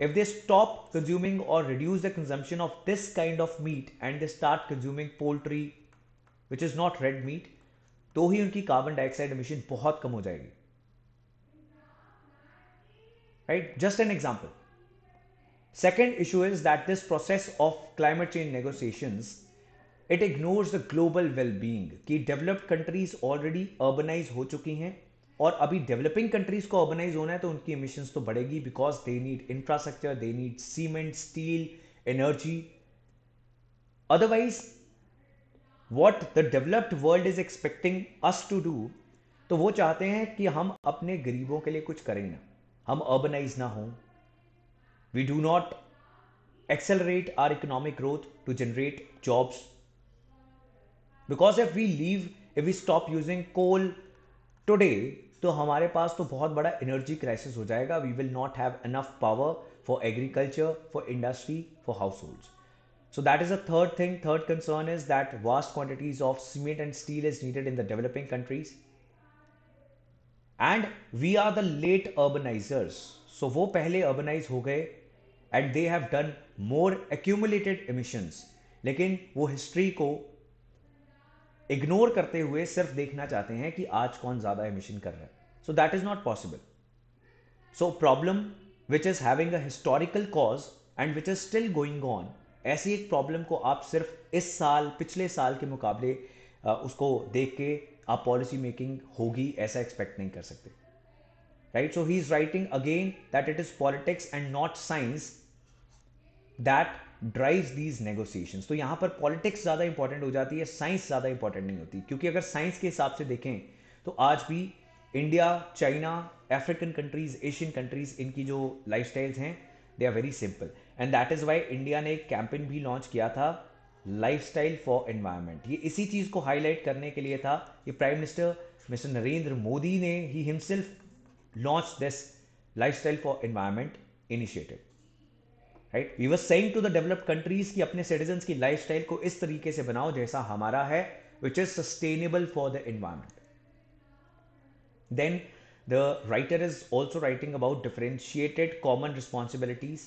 if they stop consuming or reduce the consumption of this kind of meat and they start consuming poultry which is not red meat तो ही उनकी carbon dioxide emission बहुत कम हो जाएगी right just an example second issue is that this process of climate change negotiations it ignores the global well being कि developed countries already urbanise हो चुकी हैं और अभी डेवलपिंग कंट्रीज को ऑर्गेनाइज होना है तो उनकी इमिशन तो बढ़ेगी because they need infrastructure they need cement steel energy otherwise what the developed world is expecting us to do तो वो चाहते हैं कि हम अपने गरीबों के लिए कुछ करें ना हम अर्बनाइज ना हों we do not accelerate our economic growth to generate jobs because of we leave if we stop using coal today तो हमारे पास तो बहुत बड़ा एनर्जी क्राइसिस हो जाएगा we will not have enough power for agriculture for industry for household so that is a third thing third concern is that vast quantities of cement and steel is needed in the developing countries and we are the late urbanisers so वो पहले urbanise हो गए and they have done more accumulated emission लेकिन वो history को ignore करते हुए सिर्फ देखना चाहते हैं कि आज कौन ज़्यादा एमिशन कर रहा है so that is not possible so problem which is having a historical cause and which is still going on ऐसी एक प्रॉब्लम को आप सिर्फ इस साल पिछले साल के मुकाबले उसको देख के आप पॉलिसी मेकिंग होगी ऐसा एक्सपेक्ट नहीं कर सकते right so he is writing again that it is politics and not science that drives these negotiations तो यहां पर पॉलिटिक्स ज़्यादा इंपॉर्टेंट हो जाती है साइंस ज़्यादा इंपॉर्टेंट नहीं होती क्योंकि अगर साइंस के हिसाब से देखें तो आज भी India China African countries Asian countries इनकी जो लाइफ हैं they are very simple and that is why India ने एक कैंपेन भी लॉन्च किया था लाइफ स्टाइल फॉर एनवायरमेंट ये इसी चीज़ को हाईलाइट करने के लिए था ये prime minister mister Narendra Modi ने he himself launch this lifestyle for environment initiative right we were saying to the developed countries की अपने सिटीजन की लाइफ स्टाइल को इस तरीके से बनाओ जैसा हमारा है which is sustainable for the environment then the writer is also writing about differentiated common responsibilities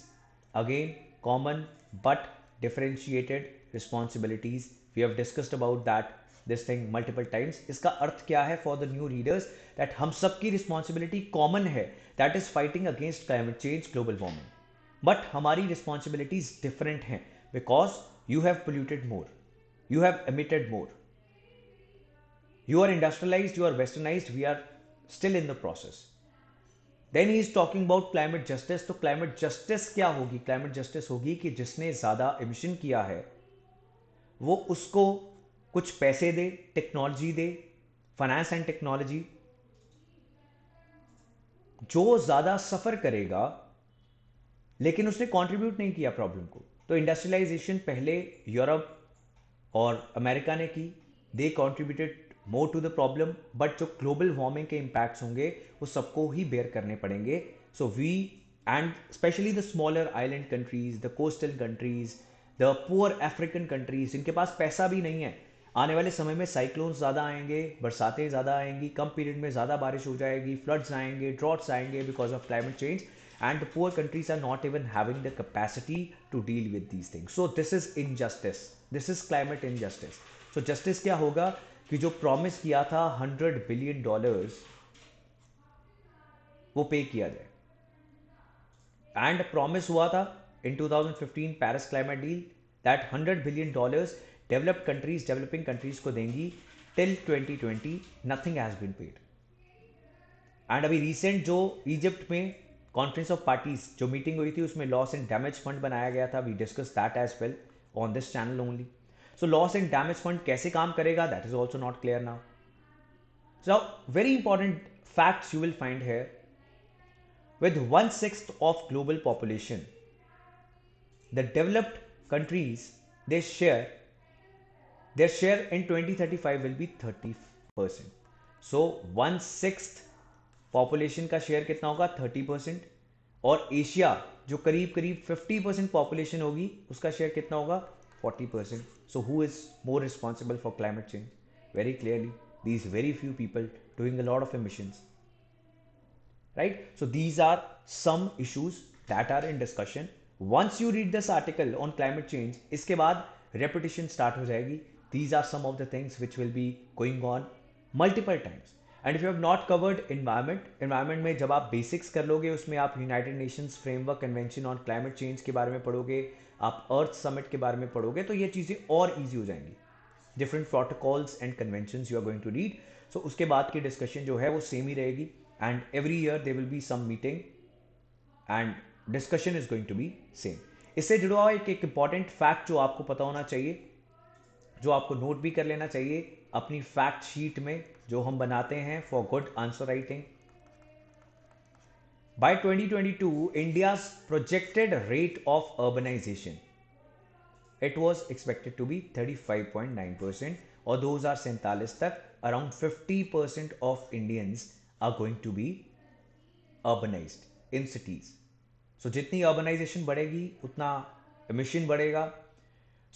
again common but differentiated responsibilities we have discussed about that this thing multiple times इसका अर्थ क्या है for the new readers that हम सबकी responsibility common है that is fighting against climate change global warming but हमारी responsibilities different हैं because you have polluted more you have emitted more you are industrialise you are westernise we are still in the process then he is talking about climate justice तो climate justice क्या होगी climate justice होगी कि जिसने ज़्यादा emission किया है वो उसको कुछ पैसे दे टेक्नोलॉजी दे फाइनेंस एंड टेक्नोलॉजी जो ज़्यादा सफ़र करेगा लेकिन उसने कंट्रीब्यूट नहीं किया प्रॉब्लम को तो इंडस्ट्रियलाइजेशन पहले यूरोप और अमेरिका ने की they contributed more to the problem but जो ग्लोबल वार्मिंग के इम्पैक्ट्स होंगे वो सबको ही बेयर करने पड़ेंगे so we and specially the smaller island countries the coastal countries the poor African countries जिनके पास पैसा भी नहीं है आने वाले समय में साइक्लोन्स ज़्यादा आएंगे बरसातें ज़्यादा आएंगी कम पीरियड में ज़्यादा बारिश हो जाएगी फ्लड्स आएंगे ड्रॉट्स आएंगे because of climate change and the poor countries are not even having the capacity to deal with these things so this is injustice this is climate injustice so justice क्या होगा कि जो promise किया था hundred billion dollars वो पे किया जाए एंड प्रॉमिस हुआ था in 2015 Paris climate deal that hundred billion dollars developed countries developing countries को देंगी till 2020 nothing has been paid and अभी रिसेंट जो इजिप्ट में कॉन्फ्रेंस ऑफ पार्टीज जो मीटिंग हुई थी उसमें लॉस एंड डैमेज फंड बनाया गया था we discuss that as well on this channel only so loss and damage fund कैसे काम करेगा that is also not clear now so very important facts you will find here six of global population the developed countries they share their share in twenty thirty five will be thirty percent so one six population का share कितना होगा thirty percent और Asia जो करीब करीब fifty percent population होगी उसका share कितना होगा forty percent so who is more responsible for climate change very clearly these very few people doing a lot of emissions right so these are some issues that are in discussion once you read this article on climate change इसके बाद repetition start हो जाएगी these are some of the things which will be going on multiple times and if you have not covered environment environment में जब आप basics कर लोगे उसमें आप United Nations framework convention on climate change के बारे में पढ़ोगे आप अर्थ समिट के बारे में पढ़ोगे तो ये चीज़ें और ईजी हो जाएंगी different protocols and convention you are going to read so उसके बाद की डिस्कशन जो है वो सेम ही रहेगी and every year there will be some meeting and discussion is going to be same इससे जुड़ा हुआ एक एक इंपॉर्टेंट फैक्ट जो आपको पता होना चाहिए जो आपको नोट भी कर लेना चाहिए अपनी फैक्ट शीट में जो हम बनाते हैं for good answer writing by 2022 india's projected rate of urbanization it was five point nine 35.9% और सैंतालीस तक around 50% of Indians are going to be urbanise in cities so जितनी अर्बनाइजेशन बढ़ेगी उतना मिशन बढ़ेगा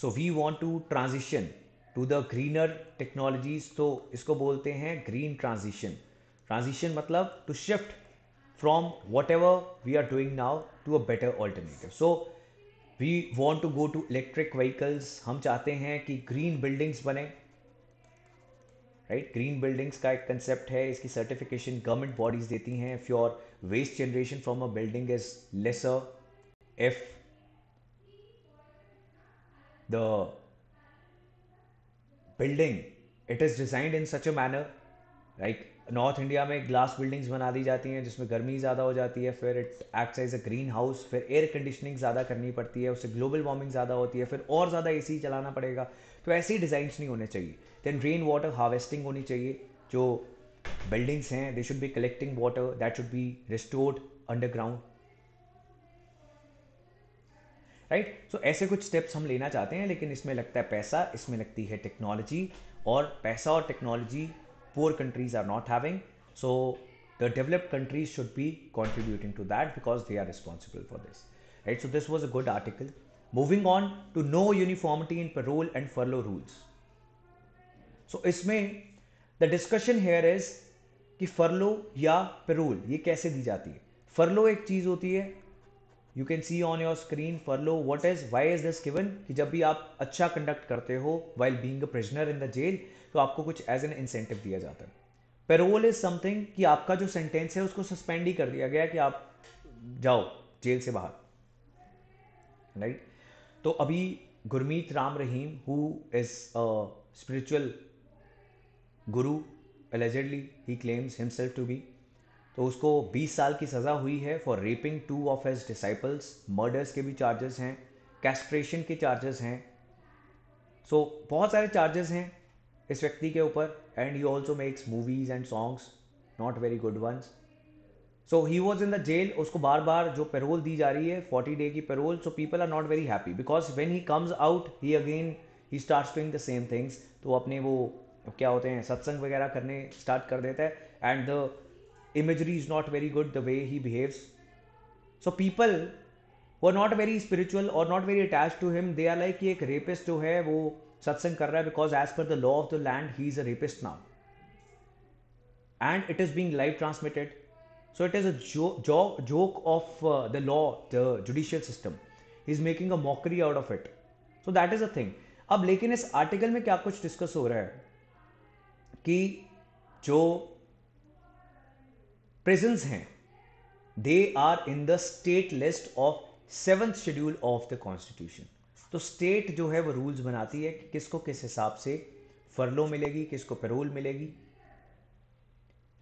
so we want to transition to the greener technologies तो इसको बोलते हैं ग्रीन ट्रांजिशन ट्रांजिशन मतलब to shift from whatever we are doing now to a better alternative so we want to go to electric vehicles हम चाहते हैं कि green buildings बने राइट ग्रीन बिल्डिंग्स का एक कंसेप्ट है इसकी सर्टिफिकेशन गवर्नमेंट बॉडीज देती हैं if your waste generation from a building is lesser if the building it is designed in such a manner like north India में glass buildings बना दी जाती हैं जिसमें गर्मी ज़्यादा हो जाती है फिर it acts as a greenhouse फिर एयर कंडीशनिंग ज़्यादा करनी पड़ती है उससे ग्लोबल वार्मिंग ज़्यादा होती है फिर और ज़्यादा ए चलाना पड़ेगा तो ऐसी डिज़ाइंस नहीं होने चाहिए देन रेन वाटर हार्वेस्टिंग होनी चाहिए जो बिल्डिंग्स हैं they should be collecting water that should be restored underground right right? So so, ऐसे कुछ स्टेप्स हम लेना चाहते हैं लेकिन इसमें लगता है पैसा इसमें लगती है टेक्नोलॉजी और पैसा और technology poor countries are not having so the developed countries should be contributing to that because they are responsible for this right so this was a good article moving on to no uniformity in parole and furlough rules so इसमें the discussion here is कि furlough या parole ये कैसे दी जाती है furlough एक चीज़ होती है you can see on your screen furlough what is why is this given कि जब भी आप अच्छा कंडक्ट करते हो while being a prisoner in the jail तो आपको कुछ एज एन इंसेंटिव दिया जाता है पेरोल इज समथिंग कि आपका जो सेंटेंस है उसको सस्पेंड ही कर दिया गया कि आप जाओ जेल से बाहर राइट तो अभी Gurmeet Ram Rahim who is spiritual guru allegedly he claims himself to be तो उसको 20 साल की सज़ा हुई है for raping two of his disciples murders के भी चार्जेस हैं कैस्ट्रेशन के चार्जेस हैं सो so, बहुत सारे चार्जेस हैं इस व्यक्ति के ऊपर and he also makes movies and songs not very good ones so he was in the jail उसको बार बार जो पेरोल दी जा रही है फोर्टी डे की parole so people are not very happy because when he comes out he again he start doing the same things तो अपने वो क्या होते हैं सत्संग वगैरह करने स्टार्ट कर देता है and the imagery is not very good the way he behaves so people who are not very spiritual or not very attached to him they are like ek rapist jo hai wo satsang kar raha hai because as per the law of the land he is a rapist now and it is being live transmitted so it is a jo- jo- joke of uh, the law the judicial system he is making a mockery out of it so that is a thing अब लेकिन इस article में क्या कुछ discuss हो रहा है कि जो प्रेजेंस हैं they are in the state list of seven schedule of the constitution तो स्टेट जो है वो रूल्स बनाती है कि किसको किस हिसाब से फरलो मिलेगी किसको पेरोल मिलेगी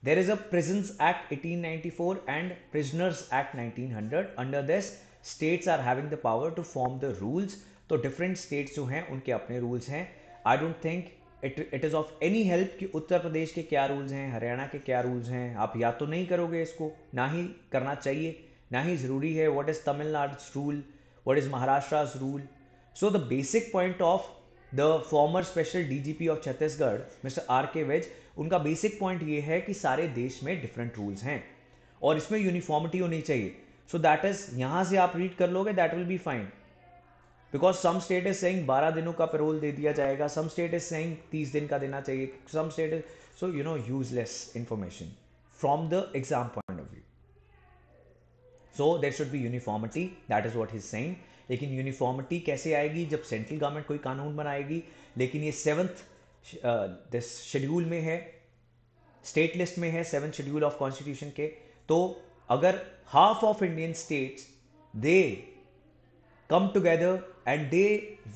there is a prisons act 1894 and prisoners act 1900 under this states are having the power to form the rules तो डिफरेंट स्टेट्स जो हैं उनके अपने रूल्स हैं I don't think it it is of any help कि उत्तर प्रदेश के क्या rules हैं हरियाणा के क्या रूल्स हैं आप या तो नहीं करोगे इसको ना ही करना चाहिए ना ही ज़रूरी है what is Tamil Nadu rule what is Maharashtra rule so the basic point of the former special DGP of Chhattisgarh mister R K Vij उनका बेसिक पॉइंट ये है कि सारे देश में डिफरेंट रूल्स हैं और इसमें यूनिफॉर्मिटी होनी चाहिए सो दैट इज़ यहाँ से आप रीड कर लोगे that will be fine because some state is saying 12 दिनों का पेरोल दे दिया जाएगा सम स्टेट इज सेइंग 30 दिन का देना चाहिए some state is so you know useless information from the exam point of view so there should be uniformity that is what is saying लेकिन uniformity कैसे आएगी जब सेंट्रल गवर्नमेंट कोई कानून बनाएगी लेकिन ये सेवंथ शेड्यूल uh, में है स्टेट लिस्ट में है सेवन शेड्यूल ऑफ कॉन्स्टिट्यूशन के तो अगर half of Indian states they come together and they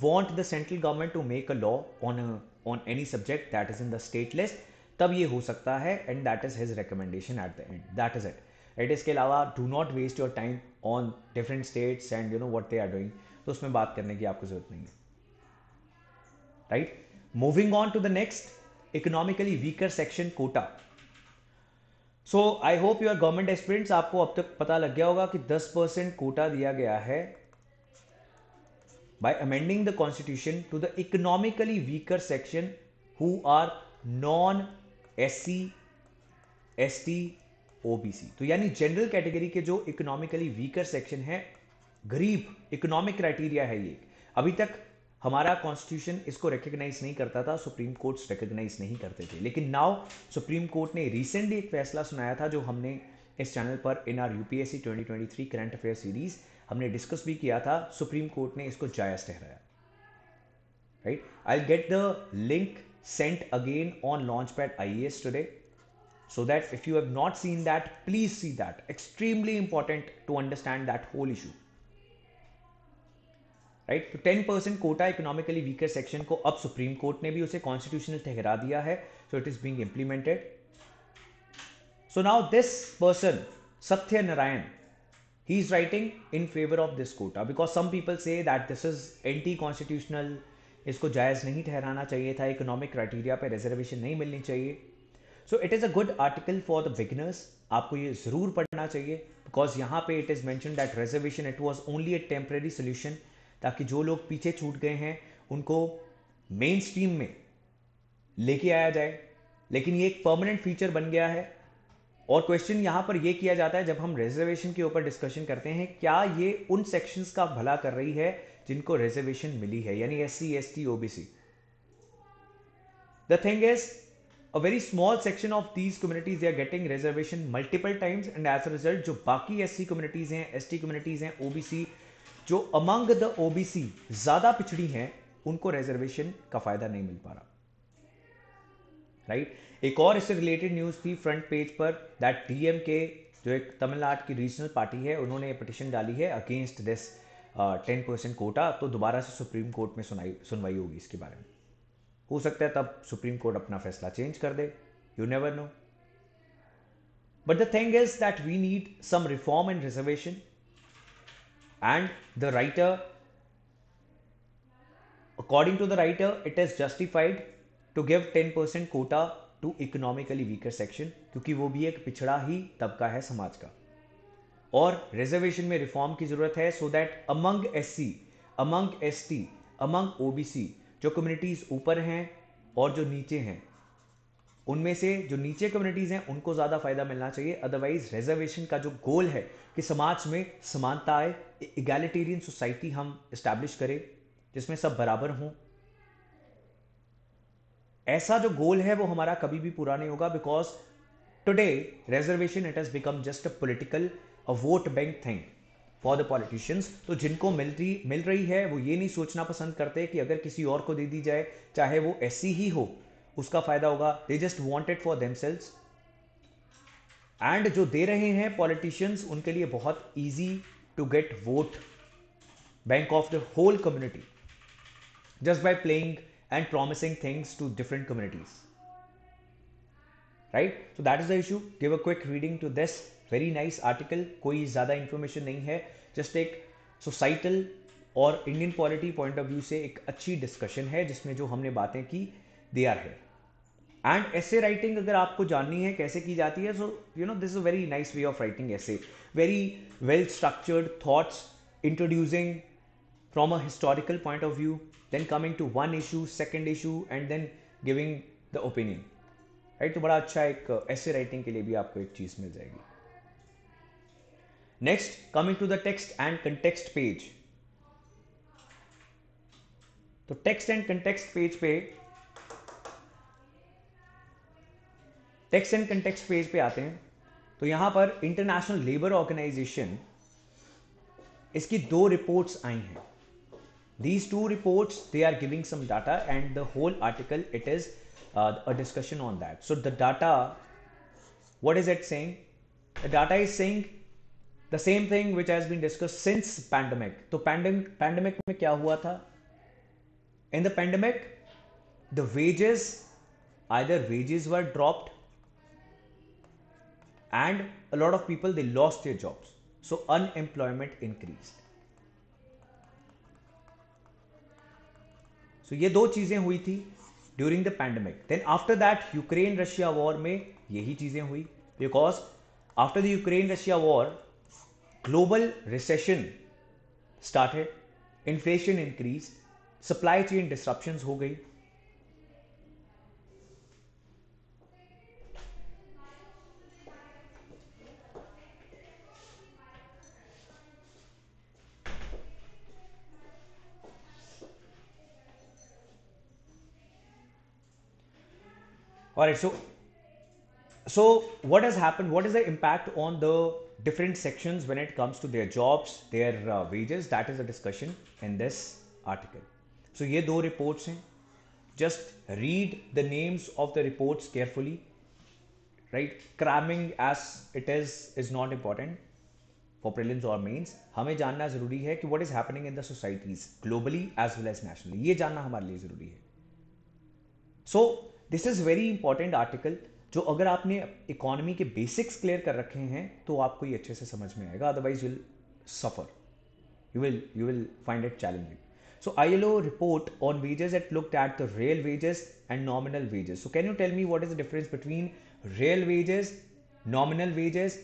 want the central government to make a law on on any subject that is in in the state तब ये हो सकता है and that is his recommendation at the end that is it it इसके अलावा do not waste your time on different states and you know what they are doing तो उसमें बात करने की आपको जरूरत नहीं है right moving on to the next economically weaker section quota so I hope your government aspirants आपको अब तक पता लग गया होगा कि 10 परसेंट कोटा दिया गया है by amending the constitution to the economically weaker section who are non SC, ST, OBC तो यानी जनरल कैटेगरी के जो इकोनॉमिकली वीकर सेक्शन है गरीब इकोनॉमिक क्राइटेरिया है ये अभी तक हमारा कॉन्स्टिट्यूशन इसको रिकग्नाइज नहीं करता था सुप्रीम कोर्ट्स रिकग्नाइज नहीं करते थे लेकिन नाउ सुप्रीम कोर्ट ने रिसेंटली एक फैसला सुनाया था जो हमने इस चैनल पर in our UPSC 2023 current affair series हमने डिस्कस भी किया था सुप्रीम कोर्ट ने इसको जायज ठहराया right I get the link sent again on launch pad I S today so that if you have not seen that please see that extremely important to understand that whole issue right तो ten percent quota economically weaker section को अब supreme court ने भी उसे constitutional ठहरा दिया है so it is being implemented so now this person Satya Narayan he is writing in favor of this quota because some people say that this is anti constitutional इसको जायज़ नहीं ठहराना चाहिए था इकोनॉमिक क्राइटेरिया पे रिजर्वेशन नहीं मिलनी चाहिए so it is a good article for the beginners आपको ये ज़रूर पढ़ना चाहिए बिकॉज यहाँ पे it is mention that reservation it was only a temporary solution ताकि जो लोग पीछे छूट गए हैं उनको मेन स्ट्रीम में लेके आया जाए लेकिन ये एक परमानेंट फीचर बन गया है और क्वेश्चन यहां पर यह किया जाता है जब हम रिजर्वेशन के ऊपर डिस्कशन करते हैं क्या ये उन सेक्शन का भला कर रही है जिनको रिजर्वेशन मिली है यानी S C S T OBC the thing is a very small section of these communities are getting reservation multiple times and as a result जो बाकी एस सी कम्युनिटीज हैं एस टी कम्युनिटीज हैं OBC जो among the OBC ज्यादा पिछड़ी हैं उनको reservation का फायदा नहीं मिल पा रहा राइट एक और इससे रिलेटेड न्यूज़ थी फ्रंट पेज पर दैट डीएम के जो एक तमिलनाडु की रीजनल पार्टी है उन्होंने पिटिशन डाली है against this ten percent quota तो दोबारा से सुप्रीम कोर्ट में सुनाई सुनवाई होगी इसके बारे में हो सकता है तब सुप्रीम कोर्ट अपना फैसला चेंज कर दे you never know but the thing is that we need some reform and reservation and the writer according to the writer it is justified to give ten percent quota to economically weaker section क्योंकि वो भी एक पिछड़ा ही तबका है समाज का और रिजर्वेशन में रिफॉर्म की ज़रूरत है so that among S C among S T among O B C जो कम्युनिटीज़ ऊपर हैं और जो नीचे हैं उनमें से जो नीचे कम्युनिटीज़ हैं उनको ज़्यादा फ़ायदा मिलना चाहिए अदरवाइज रिजर्वेशन का जो गोल है कि समाज में समानता आए इगैलिटेरियन सोसाइटी हम इस्टेब्लिश करें जिसमें सब बराबर हों ऐसा जो गोल है वो हमारा कभी भी पूरा नहीं होगा because today reservation it has become just a political vote bank thing for the politicians तो जिनको मिलती मिल रही है वो ये नहीं सोचना पसंद करते कि अगर किसी और को दे दी जाए चाहे वो ऐसी ही हो उसका फायदा होगा they just wanted for themselves and जो दे रहे हैं पॉलिटिशियंस उनके लिए बहुत easy to get vote bank of the whole community just by playing and promising things to different communities. Right so that is the issue. Give a quick reading to this very nice article कोई ज़्यादा information नहीं है just एक societal और Indian polity point of view से एक अच्छी discussion है जिसमें जो हमने बातें की दे आर है एंड ऐसे राइटिंग अगर आपको जाननी है कैसे की जाती है so you know this is a very nice way of writing ऐसे very well structured thoughts introducing from a historical point of view then coming to one issue second issue and then giving the opinion right तो बड़ा अच्छा एक ऐसे uh, writing के लिए भी आपको एक चीज़ मिल जाएगी next coming to the text and context page तो टेक्स्ट एंड कंटेक्स्ट पेज पे टेक्स्ट एंड कंटेक्स्ट पेज पे आते हैं तो यहां पर इंटरनेशनल लेबर ऑर्गेनाइजेशन इसकी दो रिपोर्ट्स आई हैं these two reports they are giving some data and the whole article it is uh, a discussion on that so the data what is it saying the data is saying the same thing which has been discussed since pandemic so pandemic pandemic mein kya hua tha in the pandemic the wages either wages were dropped and a lot of people they lost their jobs so unemployment increased so so, ये दो चीज़ें हुई थी during the pandemic then after that Ukraine Russia war में यही चीज़ें हुई because after the Ukraine Russia war global recession started inflation increase supply chain disruption हो गई all right so so what has happened what is the impact on the different sections when it comes to their jobs their uh, wages that is the discussion in this article so ye two reports hain just read the names of the reports carefully right cramming as it is is not important for prelims or mains हमें जानना जरूरी है कि what is happening in the societies globally as well as nationally ये जानना हमारे लिए जरूरी है so this is very important article जो अगर आपने इकोनॉमी के बेसिक्स क्लियर कर रखे हैं तो आपको ये अच्छे से समझ में आएगा otherwise will suffer you will you will find it challenging so I L O report on wages at look at the real wages and nominal wages so can you tell me what is the difference between real wages nominal wages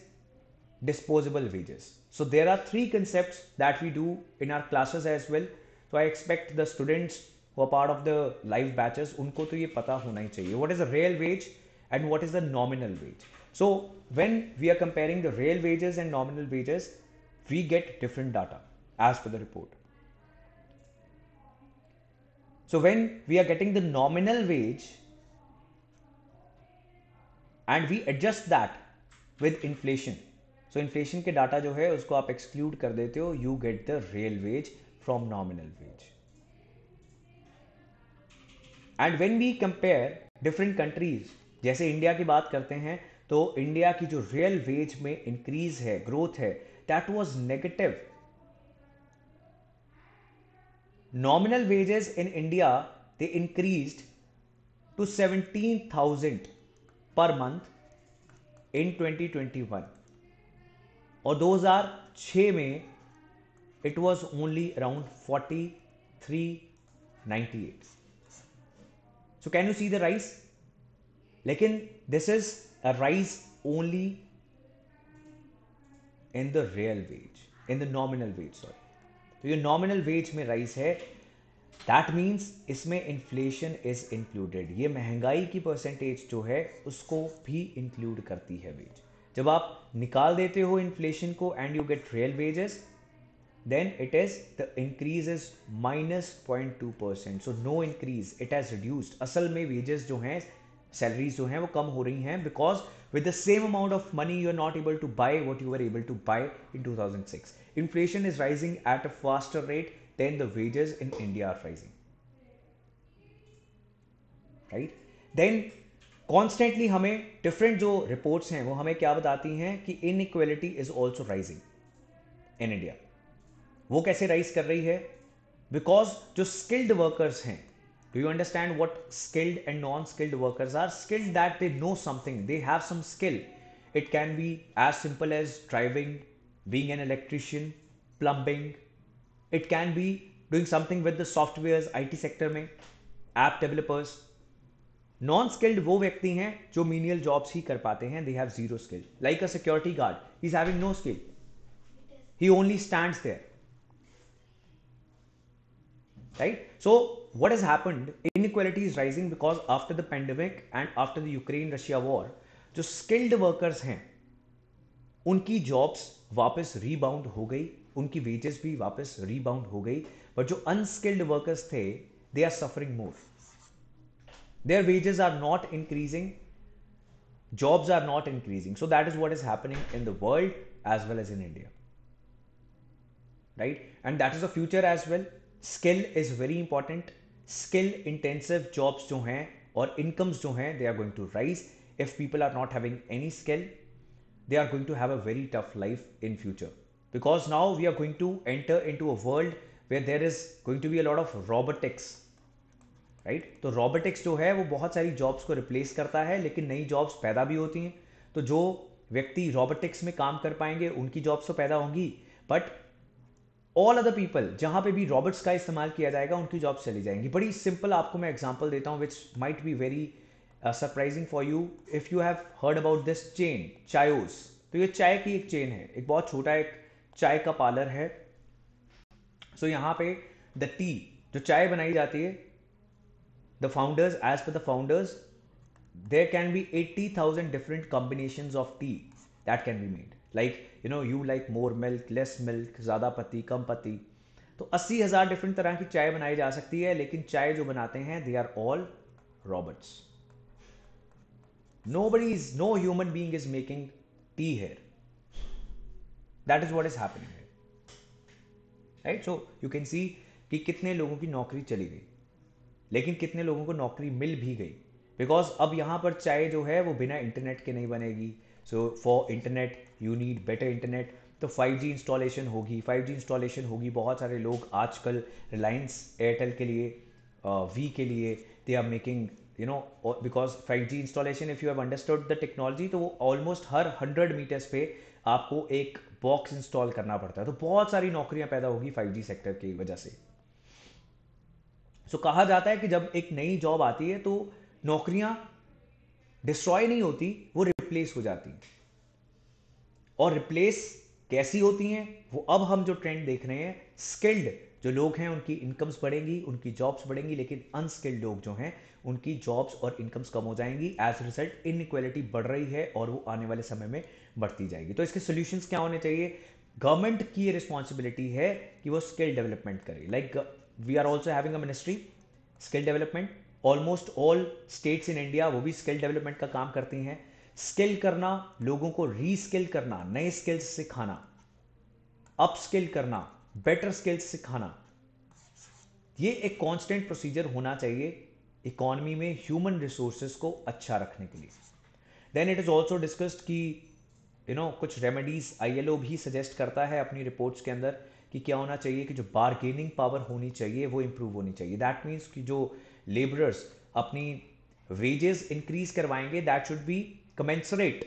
disposable wages so there are three concept that we do in our classes as well so I expect the students who part of the live batches उनको तो ये पता होना ही चाहिए what is a real wage and what is the nominal wage so when we are comparing the real wages and nominal wages we get different data as per the report so when we are getting the nominal wage and we adjust that with inflation so inflation के data जो है उसको आप exclude कर देते हो you get the real wage from nominal wage and when we compare different countries जैसे India की बात करते हैं तो इंडिया की जो रियल वेज में इंक्रीज है ग्रोथ है that was negative nominal India they increase to they thousand per month in twenty twenty 2021 और 2006 में it was only around forty three eight so can you see the rise लेकिन this is a rise only in the real wage in the nominal wage sorry तो ये nominal wage में rise है that means इसमें inflation is included ये महंगाई की percentage जो है उसको भी इंक्लूड करती है वेज जब आप निकाल देते हो इन्फ्लेशन को and you get real wages then it is the increase is minus 0.2% so no increase it has reduced asal mein wages jo hain salaries jo hain wo kam ho hain because with the same amount of money you are not able to buy what you were able to buy in 2006 inflation is rising at a faster rate than the wages in india are rising right then constantly hame different jo reports hain wo hame kya batati hain ki inequality is also rising in india वो कैसे rise कर रही है because जो skilled workers हैं do you understand what skilled and non skilled workers are skilled that they know something they have some skill it can be as simple as driving being an electrician plumbing it can be doing something with the software I T sector में app developers non skilled वो व्यक्ति हैं जो menial jobs ही कर पाते हैं they have zero skill like a security guard is having no skill he only stand there right? So what has happened? Inequality is rising because after the pandemic and after the Ukraine-Russia war, the skilled workers हैं उनकी jobs vapis rebound हो गई उनकी wages rebound हो but जो unskilled workers they are suffering more. Their wages are not increasing, jobs are not increasing. So that is what is happening in the world as well as in India. Right? And that is the future as well. Skill is very important skill intensive jobs जो हैं और incomes जो हैं they are going to rise if people are not having any skill are going to have a very tough life in future because now we are going to enter into a world where there is going to be a lot of robotics right तो robotics जो है वो बहुत सारी jobs को replace करता है लेकिन नई जॉब्स पैदा भी होती हैं तो जो व्यक्ति रॉबोटिक्स में काम कर पाएंगे उनकी जॉब्स तो पैदा होंगी बट ऑल अदर पीपल जहां पे भी रॉबर्ट्स का इस्तेमाल किया जाएगा उनकी जॉब चली जाएंगी बड़ी सिंपल आपको मैं एग्जाम्पल देता हूँ which might be very surprising for you if you have heard about this chain Chaayos तो ये चाय की एक चेन है एक बहुत छोटा एक चाय का पार्लर है सो so, यहां पे द टी जो चाय बनाई जाती है the founders as per the founders there can be eighty thousand different combination of tea that can be made like you know you like more milk less milk ज़्यादा पत्ती कम पत्ती तो अस्सी हज़ार डिफरेंट तरह की चाय बनाई जा सकती है लेकिन चाय जो बनाते हैं they are all robots nobody is no human being is making tea here that is what is happening right so you can see कि कितने लोगों की नौकरी चली गई लेकिन कितने लोगों को नौकरी मिल भी गई बिकॉज अब यहां पर चाय जो है वो बिना इंटरनेट के नहीं बनेगी so for internet you need better internet तो 5G इंस्टॉलेशन होगी 5G इंस्टॉलेशन होगी बहुत सारे लोग आजकल रिलायंस एयरटेल के लिए वी के लिए they are making you know because G installation if you have understood the technology तो वो ऑलमोस्ट हर हंड्रेड मीटर्स पे आपको एक बॉक्स इंस्टॉल करना पड़ता है तो बहुत सारी नौकरियां पैदा होगी फाइव जी सेक्टर की वजह से सो so, कहा जाता है कि जब एक नई जॉब आती है तो नौकरियां डिस्ट्रॉय नहीं होती वो रिप्लेस हो जाती हैं और रिप्लेस कैसी होती हैं वो अब हम जो ट्रेंड देख रहे हैं स्किल्ड जो लोग हैं उनकी इनकम्स बढ़ेंगी उनकी जॉब्स बढ़ेंगी लेकिन अनस्किल्ड लोग जो हैं उनकी जॉब्स और इनकम्स कम हो जाएंगी एज रिजल्ट इनक्वालिटी बढ़ रही है और वो आने वाले समय में बढ़ती जाएगी तो इसके सोल्यूशन क्या होने चाहिए गवर्नमेंट की रिस्पॉन्सिबिलिटी है कि वो स्किल डेवलपमेंट करे like we are also having a ministry skill development almost all states in India वो भी स्किल डेवलपमेंट का काम करती हैं स्किल करना लोगों को रीस्किल करना नए स्किल्स सिखाना अप स्किल करना बेटर स्किल्स सिखाना ये एक कांस्टेंट प्रोसीजर होना चाहिए इकोनॉमी में ह्यूमन रिसोर्सेज को अच्छा रखने के लिए then it is also discussed कि यू नो कुछ रेमेडीज आईएलओ भी सजेस्ट करता है अपनी रिपोर्ट्स के अंदर कि क्या होना चाहिए कि जो बारगेनिंग पावर होनी चाहिए वो इंप्रूव होनी चाहिए दैट मीन्स कि जो लेबरर्स अपनी वेजेस इंक्रीज करवाएंगे that should be commensurate.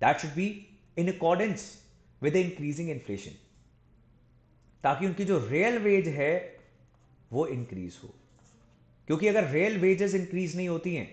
That should be in accordance with the increasing inflation. ताकि उनकी जो रियल वेज है वो इंक्रीज हो क्योंकि अगर रियल वेजेस इंक्रीज नहीं होती हैं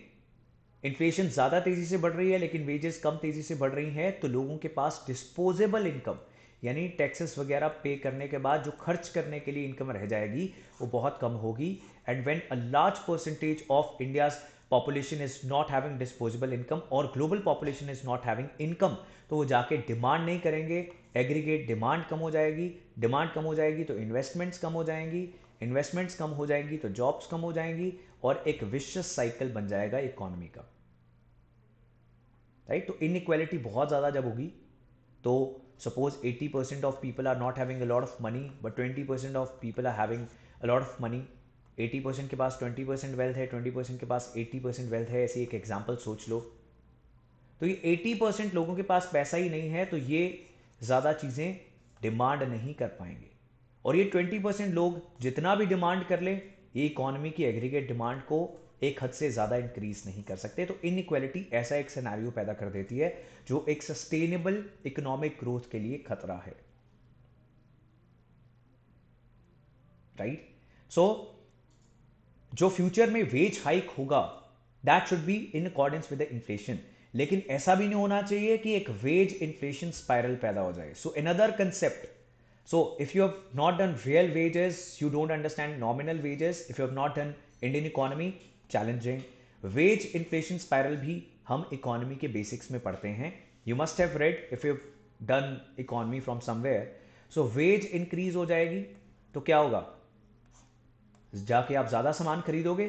इन्फ्लेशन ज़्यादा तेज़ी से बढ़ रही है लेकिन वेजेस कम तेज़ी से बढ़ रही हैं तो लोगों के पास डिस्पोजेबल इनकम यानी टैक्सेस वगैरह पे करने के बाद जो खर्च करने के लिए इनकम रह जाएगी वो बहुत कम होगी and when a large percentage of India's population is not having disposable income और global population is not having income तो वो जाके डिमांड नहीं करेंगे एग्रीगेट डिमांड कम हो जाएगी डिमांड कम हो जाएगी तो इन्वेस्टमेंट्स कम हो जाएंगी इन्वेस्टमेंट्स कम हो जाएंगी तो जॉब्स कम हो जाएंगी और एक विश्व साइकिल बन जाएगा इकोनॉमी का राइट तो इनक्वालिटी बहुत ज़्यादा जब होगी तो suppose 80 percent of people are not having a lot of money but 20 percent of people are having a lot of money eighty percent के पास ट्वेंटी परसेंट वेल्थ है ट्वेंटी परसेंट के पास एट्टी परसेंट वेल्थ है ऐसी एक example सोच लो तो ये एटी परसेंट लोगों के पास पैसा ही नहीं है तो ये ज़्यादा चीज़ें डिमांड नहीं कर पाएंगे और ये ट्वेंटी परसेंट लोग जितना भी डिमांड कर ले ये इकोनॉमी की एग्रीगेट डिमांड को एक हद से ज़्यादा इंक्रीज नहीं कर सकते तो इनक्वालिटी ऐसा एक सिनेरियो पैदा कर देती है जो एक सस्टेनेबल इकोनॉमिक ग्रोथ के लिए खतरा है राइट सो जो फ्यूचर में वेज हाइक होगा that should be in accordance with inflation लेकिन ऐसा भी नहीं होना चाहिए कि एक वेज इन्फ्लेशन स्पायरल पैदा हो जाए so in other concept so if you have not done real wages you don't understand nominal wages if you have not done Indian economy challenging wage inflation spiral भी हम economy के basics में पढ़ते हैं you must have read if you done economy from somewhere so wage increase हो जाएगी तो क्या होगा जाके आप ज़्यादा सामान खरीदोगे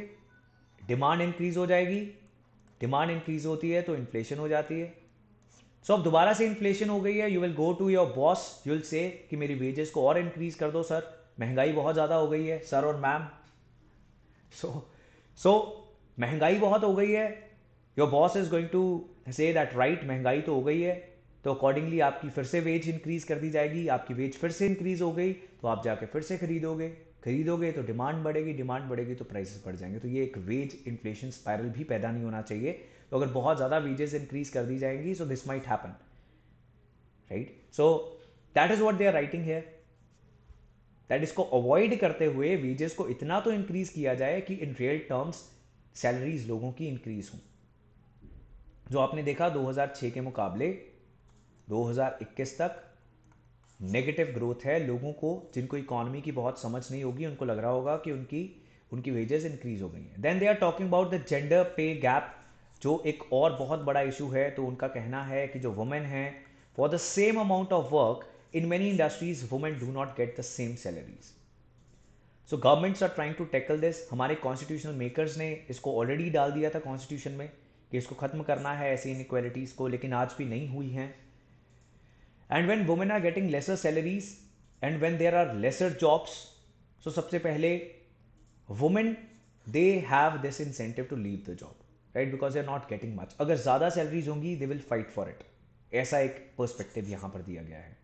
डिमांड इंक्रीज़ हो जाएगी डिमांड इंक्रीज़ होती है तो इन्फ्लेशन हो जाती है सो so, अब दोबारा से इन्फ्लेशन हो गई है you will go to your boss you will say कि मेरी वेजेस को और इंक्रीज़ कर दो सर महंगाई बहुत ज़्यादा हो गई है सर और मैम सो सो महंगाई बहुत हो गई है your boss is going to say that right महंगाई तो हो गई है तो अकॉर्डिंगली आपकी फिर से वेज इंक्रीज़ कर दी जाएगी आपकी वेज फिर से इंक्रीज़ हो गई तो आप जाके फिर से खरीदोगे खरीदोगे तो डिमांड बढ़ेगी डिमांड बढ़ेगी तो प्राइसेस बढ़ जाएंगे तो ये एक वेज इन्फ्लेशन स्पायरल भी पैदा नहीं होना चाहिए तो अगर बहुत ज़्यादा वेजेस इंक्रीज कर दी जाएंगी so this might happen right so that is what they are writing है दैट इसको अवॉइड करते हुए वेजेस को इतना तो इंक्रीज किया जाए कि इन रियल टर्म्स सैलरीज लोगों की इंक्रीज हों जो आपने देखा 2006 के मुकाबले 2021 तक नेगेटिव ग्रोथ है लोगों को जिनको इकोनॉमी की बहुत समझ नहीं होगी उनको लग रहा होगा कि उनकी उनकी वेजेस इंक्रीज हो गई हैं then they are talking about the gender pay gap जो एक और बहुत बड़ा इशू है तो उनका कहना है कि जो वुमेन है for the same amount of work in many industries women do not get the same salaries so governments are trying to tackle this हमारे कॉन्स्टिट्यूशनल मेकर्स ने इसको ऑलरेडी डाल दिया था कॉन्स्टिट्यूशन में कि इसको ख़त्म करना है ऐसी इनक्वालिटीज़ को लेकिन आज भी नहीं हुई हैं and when women are getting lesser salaries and when there are lesser jobs so सबसे पहले women they have this incentive to leave the job right because they are not getting much अगर ज़्यादा सैलरीज होंगी they will fight for it ऐसा एक perspective यहाँ पर दिया गया है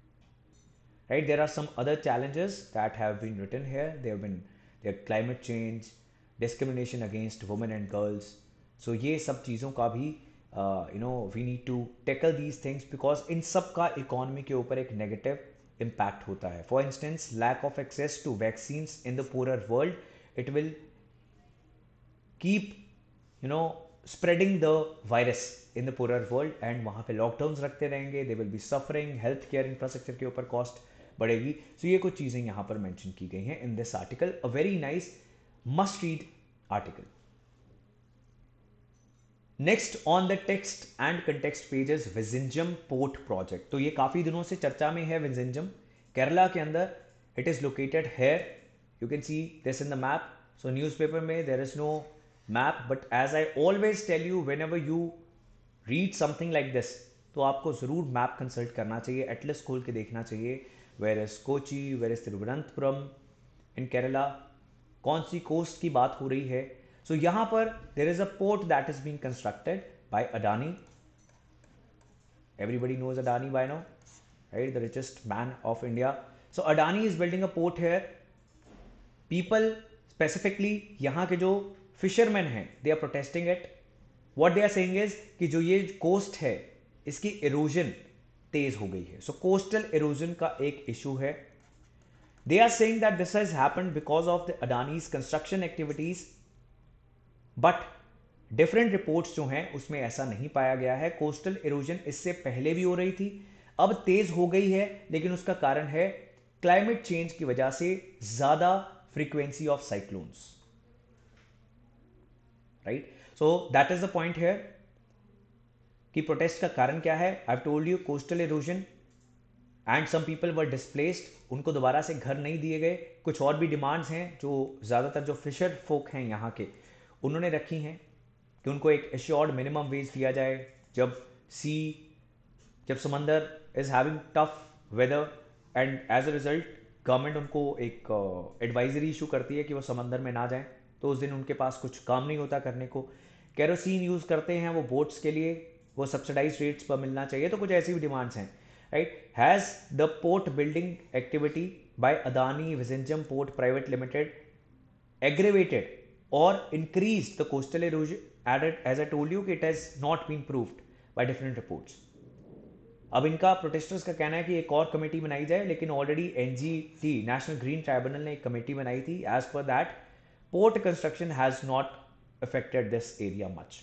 right there are some other challenges that have been written here they've been there climate change discrimination against women and girls so ये सब चीज़ों का भी you know we need to tackle these things because इन सब का economy के ऊपर एक नेगेटिव इम्पैक्ट होता है for instance lack of access to vaccine in the poorer world it will keep you know spreading the virus in the poorer world and वहां पर लॉकडाउन रखते रहेंगे they will be suffering health care infrastructure के ऊपर cost बढ़ेगी सो so, ये कुछ चीज़ें यहां पर मैंशन की गई हैं in this article a very nice must read article next on the text and context page is Vizhinjam port project तो ये काफ़ी दिनों से चर्चा में है विजिंजम केरला के अंदर इट इज़ लोकेटेड है you can see this in the map so newspaper में there is no map but as I always tell you whenever you read something like this तो आपको ज़रूर मैप कंसल्ट करना चाहिए Atlas खोल के देखना चाहिए where is Kochi where is Thiruvananthapuram in Kerala कौन सी कोस्ट की बात हो रही है सो so, यहां पर there is a port that is being constructed by Adani everybody knows Adani by now right the richest man of India so Adani is building a port here people specifically यहां के जो फिशरमैन है they are protesting at what they are saying is कि जो ये coast है इसकी erosion तेज हो गई है सो कोस्टल इरोजन का एक इशू है they are saying that this has happen because of the Adani's construction activities but different reports जो हैं उसमें ऐसा नहीं पाया गया है कोस्टल इरोजन इससे पहले भी हो रही थी अब तेज हो गई है लेकिन उसका कारण है क्लाइमेट चेंज की वजह से ज्यादा frequency of cyclones right so that is the point है कि प्रोटेस्ट का कारण क्या है I told you coastal erosion and some people were displaced उनको दोबारा से घर नहीं दिए गए कुछ और भी डिमांड्स हैं जो ज़्यादातर जो फिशर फोक हैं यहाँ के उन्होंने रखी हैं कि उनको एक एश्योर्ड मिनिमम वेज दिया जाए जब सी जब समंदर is having tough weather and as a result government उनको एक एडवाइजरी uh, इशू करती है कि वो समंदर में ना जाए तो उस दिन उनके पास कुछ काम नहीं होता करने को कैरोसिन यूज़ करते हैं वो बोट्स के लिए वो सब्सिडाइज रेट्स पर मिलना चाहिए तो कुछ ऐसी भी डिमांड्स हैं right has the port building activity by Adani Vizhinjam port private limited aggravated or increase the coastal erosion Added as I told you it has not been proved by different reports. अब इनका प्रोटेस्टर्स का कहना है कि एक और committee बनाई जाए लेकिन already an National Green Tribunal ने एक कमेटी बनाई थी as per that port construction has affected this area much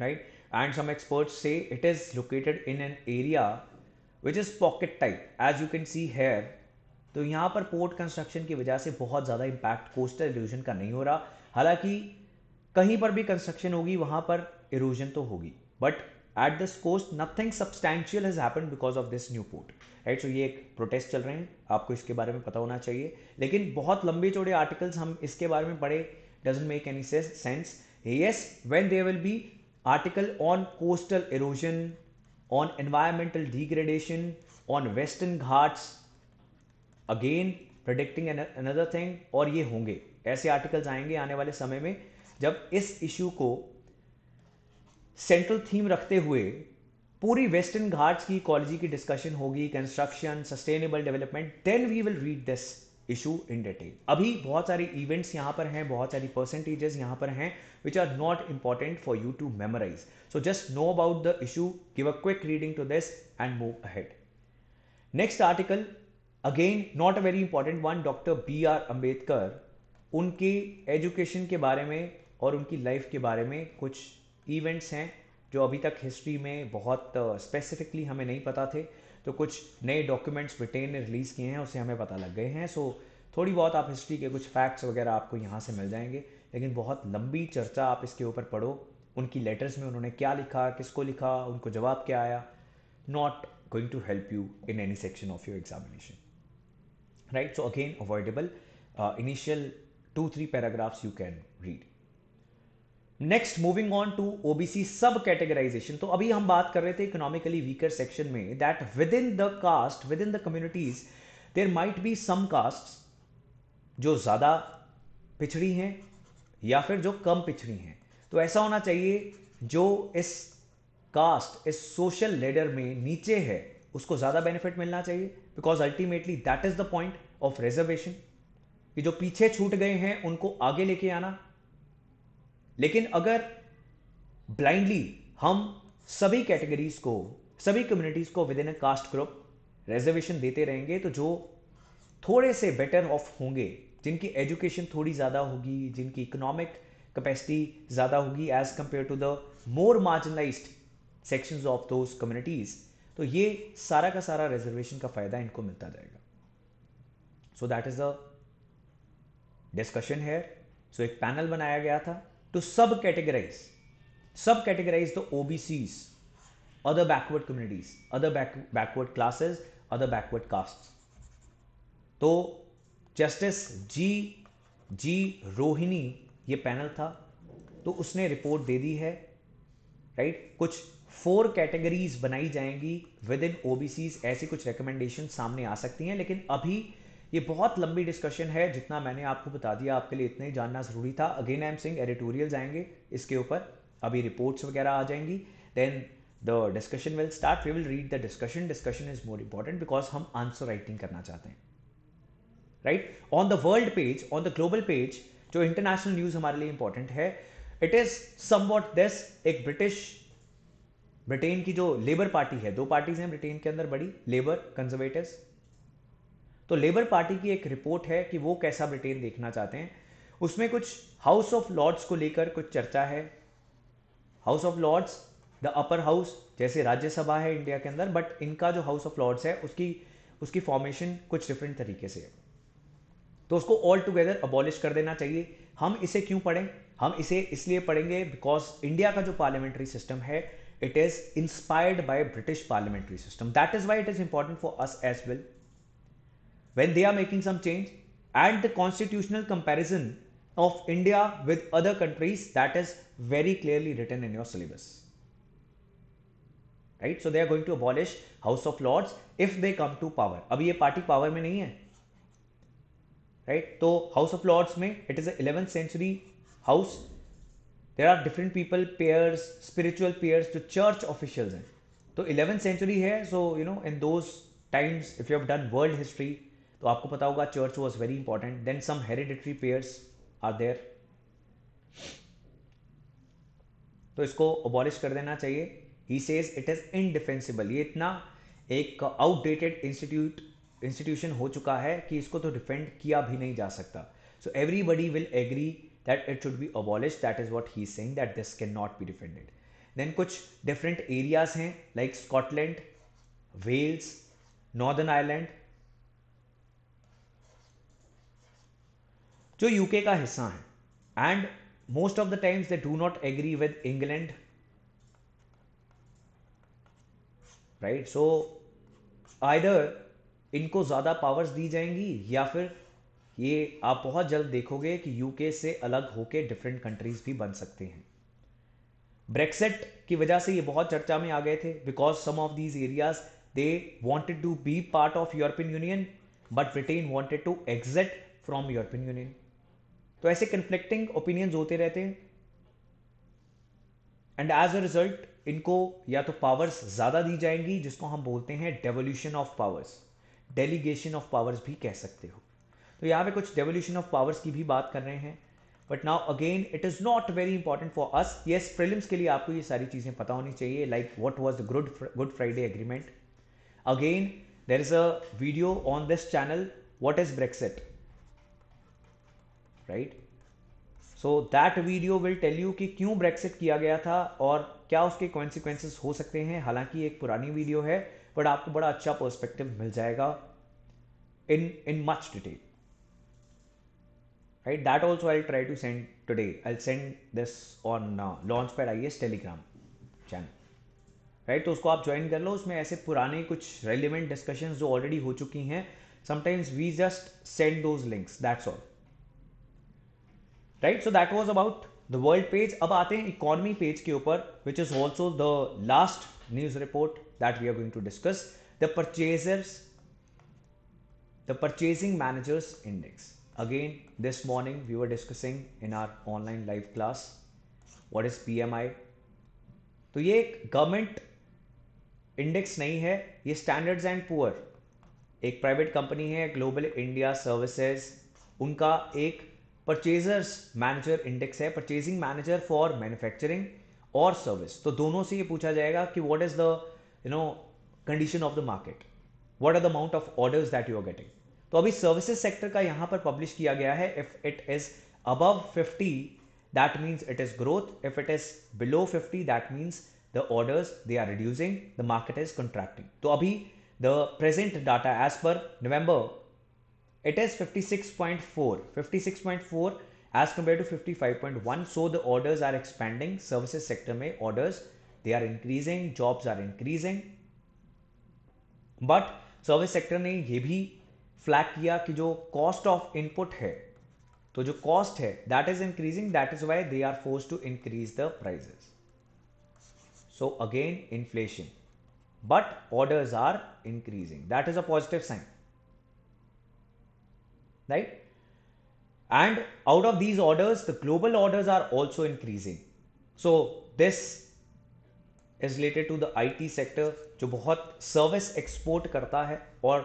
right and some experts say it is located in an area which is pocket type as you can see here तो यहां पर port construction की वजह से बहुत ज़्यादा impact coastal erosion का नहीं हो रहा हालांकि कहीं पर भी कंस्ट्रक्शन होगी वहां पर इरोजन तो होगी but at this coast nothing substantial has happen because of this new port right so ये एक प्रोटेस्ट चल रहे हैं आपको इसके बारे में पता होना चाहिए लेकिन बहुत लंबे चौड़े आर्टिकल्स हम इसके बारे में पढ़े doesn't make any sense yes when they will be article on coastal erosion on environmental degradation on western Ghats again predicting another thing और ये होंगे ऐसे आर्टिकल्स आएंगे आने वाले समय में जब इस इशू को सेंट्रल थीम रखते हुए पूरी वेस्टर्न घाट्स की इकोलॉजी की डिस्कशन होगी construction sustainable development then we will read this issue in detail अभी बहुत सारे इवेंट्स यहां पर हैं बहुत सारी परसेंटेजेस यहां पर हैं which are not important for you to memorise so just know about the issue give a quick reading to this and move ahead next article again not a very important one doctor B R Ambedkar उनके education के बारे में और उनकी life के बारे में कुछ इवेंट्स हैं जो अभी तक हिस्ट्री में बहुत स्पेसिफिकली uh, हमें नहीं पता थे तो कुछ नए डॉक्यूमेंट्स ब्रिटेन ने रिलीज़ किए हैं उसे हमें पता लग गए हैं सो so, थोड़ी बहुत आप हिस्ट्री के कुछ फैक्ट्स वगैरह आपको यहाँ से मिल जाएंगे लेकिन बहुत लंबी चर्चा आप इसके ऊपर पढ़ो उनकी लेटर्स में उन्होंने क्या लिखा किसको लिखा उनको जवाब क्या आया not going to help you in any section of your examination right so again avoidable uh, initial two three paragraphs you can read next moving on to OBC sub categorisation तो अभी हम बात कर रहे थे इकोनॉमिकली वीकर सेक्शन में that within the caste within the communities there might be some caste जो ज़्यादा पिछड़ी हैं या फिर जो कम पिछड़ी हैं तो ऐसा होना चाहिए जो इस कास्ट इस सोशल लेडर में नीचे है उसको ज़्यादा बेनिफिट मिलना चाहिए because ultimately that is the point of reservation कि जो पीछे छूट गए हैं उनको आगे लेके आना लेकिन अगर ब्लाइंडली हम सभी कैटेगरीज को सभी कम्युनिटीज को within a caste group reservation देते रहेंगे तो जो थोड़े से बेटर ऑफ होंगे जिनकी एजुकेशन थोड़ी ज़्यादा होगी जिनकी इकोनॉमिक कैपेसिटी ज़्यादा होगी as compare to the more marginalised sections of those communities तो ये सारा का सारा रिजर्वेशन का फायदा इनको मिलता जाएगा सो दैट इज अस्कशन डिस्कशन है सो एक पैनल बनाया गया था to sub categorise sub categorise the OBC other backward communities other backward backward other backward caste तो जस्टिस जी जी रोहिणी ये पैनल था तो उसने रिपोर्ट दे दी है राइट कुछ फोर कैटेगरीज बनाई जाएंगी विद इन ओ ऐसी कुछ रिकमेंडेशन सामने आ सकती हैं लेकिन अभी ये बहुत लंबी डिस्कशन है जितना मैंने आपको बता दिया आपके लिए इतना ही जानना ज़रूरी था अगेन एम सिंह एडिटोरियल आएंगे इसके ऊपर अभी रिपोर्ट्स वगैरह आ जाएंगी then the discussion will start we will read the discussion discussion is more important because हम आंसर राइटिंग करना चाहते हैं right on the world page on the global page जो इंटरनेशनल न्यूज़ हमारे लिए इंपॉर्टेंट है इट इज़ समवॉट दिस एक British Britain की जो लेबर पार्टी है दो पार्टीज हैं ब्रिटेन के अंदर बड़ी लेबर कंजर्वेटिव तो लेबर पार्टी की एक रिपोर्ट है कि वो कैसा ब्रिटेन देखना चाहते हैं उसमें कुछ हाउस ऑफ लॉर्ड्स को लेकर कुछ चर्चा है house of lords the upper house जैसे राज्यसभा है इंडिया के अंदर बट इनका जो हाउस ऑफ लॉर्ड्स है उसकी उसकी फॉर्मेशन कुछ डिफरेंट तरीके से है तो उसको ऑल टुगेदर अबॉलिश कर देना चाहिए हम इसे क्यों पढ़ें हम इसे इसलिए पढ़ेंगे बिकॉज इंडिया का जो पार्लियामेंट्री सिस्टम है It is inspired by British parliamentary system. That is why it is important for us as well. When they are making some change and the constitutional comparison of India with other countries that is very clearly written in your syllabus. right? So they are going to abolish House of Lords if they come to power. अब ये party power में नहीं है right? तो House of Lords में it is a 11th century house. There are different people peers spiritual peers जो church officials हैं तो इलेवेंथ सेंचुरी है so you know in those times if you have done world history तो आपको पता होगा church was very important then some hereditary peers are there तो इसको अबॉलिश कर देना चाहिए he says it is indefensible ये इतना एक आउटडेटेड इंस्टीट्यूट इंस्टीट्यूशन हो चुका है कि इसको तो डिफेंड किया भी नहीं जा सकता so everybody will agree that it should be abolished that is what he's saying that this cannot be defended then कुछ different areas हैं like Scotland Wales Northern Ireland जो यूके का हिस्सा है and most of the times they do not agree with England right so either इनको ज़्यादा powers दी जाएंगी या फिर ये आप बहुत जल्द देखोगे कि यूके से अलग होके डिफरेंट कंट्रीज भी बन सकते हैं ब्रेक्सिट की वजह से ये बहुत चर्चा में आ गए थे because some of these areas they wanted to be part of European Union but Britain wanted to exit from European Union तो ऐसे कंफ्लिक्टिंग ओपिनियंस होते रहते हैं एंड एज अ रिजल्ट इनको या तो पावर्स ज़्यादा दी जाएंगी जिसको हम बोलते हैं devolution of powers delegation of powers भी कह सकते हो तो यहाँ पे कुछ डेवोल्यूशन ऑफ पावर्स की भी बात कर रहे हैं but now again it is not very important for us yes prelims के लिए आपको ये सारी चीज़ें पता होनी चाहिए like what was the good good Friday agreement again there is a video on this channel what is Brexit right so that video will tell you कि क्यों ब्रेक्सिट किया गया था और क्या उसके कॉन्सिक्वेंसेस हो सकते हैं हालांकि एक पुरानी वीडियो है बट आपको बड़ा अच्छा पर्सपेक्टिव मिल जाएगा in in much detail right that also i'll try to send today i'll send this on uh, launchpad is telegram channel right तो उसको आप ज्वाइन कर लो उसमें ऐसे पुराने कुछ रेलिवेंट डिस्कशंस जो ऑलरेडी हो चुकी हैं sometimes we just send those links that's all right so that was about the world page अब आते हैं economy page के ऊपर which is also the last news report that we are going to discuss the purchasers the purchasing managers index again this morning we are discussing in our online live class what is P M I तो ये एक government index नहीं है ये Standards and Poor एक private company है Global India Services उनका एक परचेजर्स मैनेजर इंडेक्स है परचेजिंग मैनेजर फॉर मैन्युफैक्चरिंग और सर्विस तो दोनों से ये पूछा जाएगा कि what is the you know condition of the market what are the amount of orders that you are getting तो अभी सर्विसेज सेक्टर का यहां पर पब्लिश किया गया है if it is above fifty that means it is growth if it is below fifty that means the orders they are reducing the market is contracting तो अभी the present data as per November it is 56.4 56.4 as compare to 55.1 so the orders are expanding services sector में orders they are increasing jobs are increasing but service sector ने यह भी flag किया कि जो cost of input है तो जो कॉस्ट है that is increasing that is why they are force to increase the prices so again inflation but orders are increasing that is a positive sign and and out of these orders the global orders are also increasing so this is related to the IT sector जो बहुत service export करता है और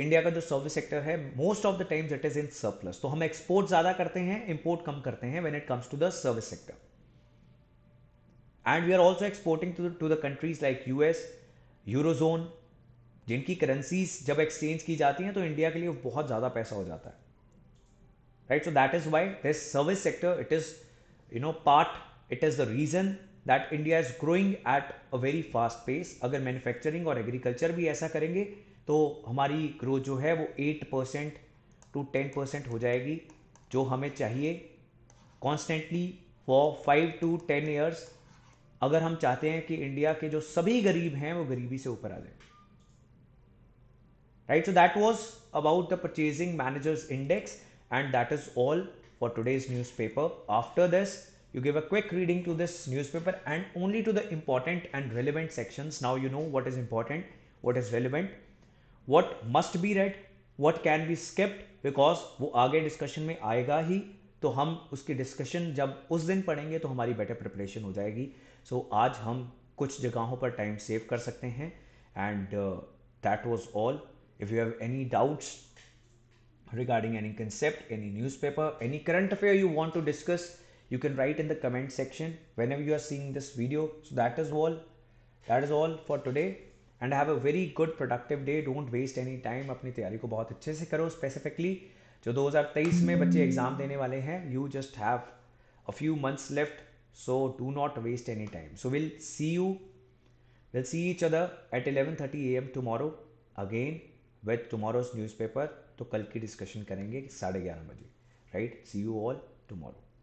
India का जो service sector है most of the times it is in surplus तो हम एक्सपोर्ट ज्यादा करते हैं इंपोर्ट कम करते हैं when it comes to the service sector and we are also exporting to the countries like US eurozone जिनकी करेंसीज जब एक्सचेंज की जाती हैं तो इंडिया के लिए बहुत ज़्यादा पैसा हो जाता है right so that is why this service sector it is you know part it is the reason that India is growing at a very fast pace अगर मैन्युफैक्चरिंग और एग्रीकल्चर भी ऐसा करेंगे तो हमारी ग्रोथ जो है वो eight percent to ten percent हो जाएगी जो हमें चाहिए constantly for five to ten years अगर हम चाहते हैं कि इंडिया के जो सभी गरीब हैं वो गरीबी से ऊपर आ जाए right so that was about the purchasing managers index and that is all for today's news paper after this you give a quick reading to this news paper and only to the important and relevant section now you know what is important what is relevant what must be read what can be skipped because वो आगे discussion में आएगा ही तो हम उसकी discussion जब उस दिन पढ़ेंगे तो हमारी बेटर प्रिपरेशन हो जाएगी सो so, आज हम कुछ जगहों पर टाइम सेव कर सकते हैं and that was all if you have any doubts regarding any concept any news paper any current affair you want to discuss you can write in the comment section whenever you are seeing this video so that is all that is all for today and have a very good productive day don't waste any time अपनी तैयारी को बहुत अच्छे से करो specifically जो 2023 में बच्चे एग्जाम देने वाले हैं you just have a few months left so do not waste any time so will see you will see each other at eleven thirty A M tomorrow again with tomorrow's news paper तो कल की discussion करेंगे साढ़े ग्यारह बजे right see you all tomorrow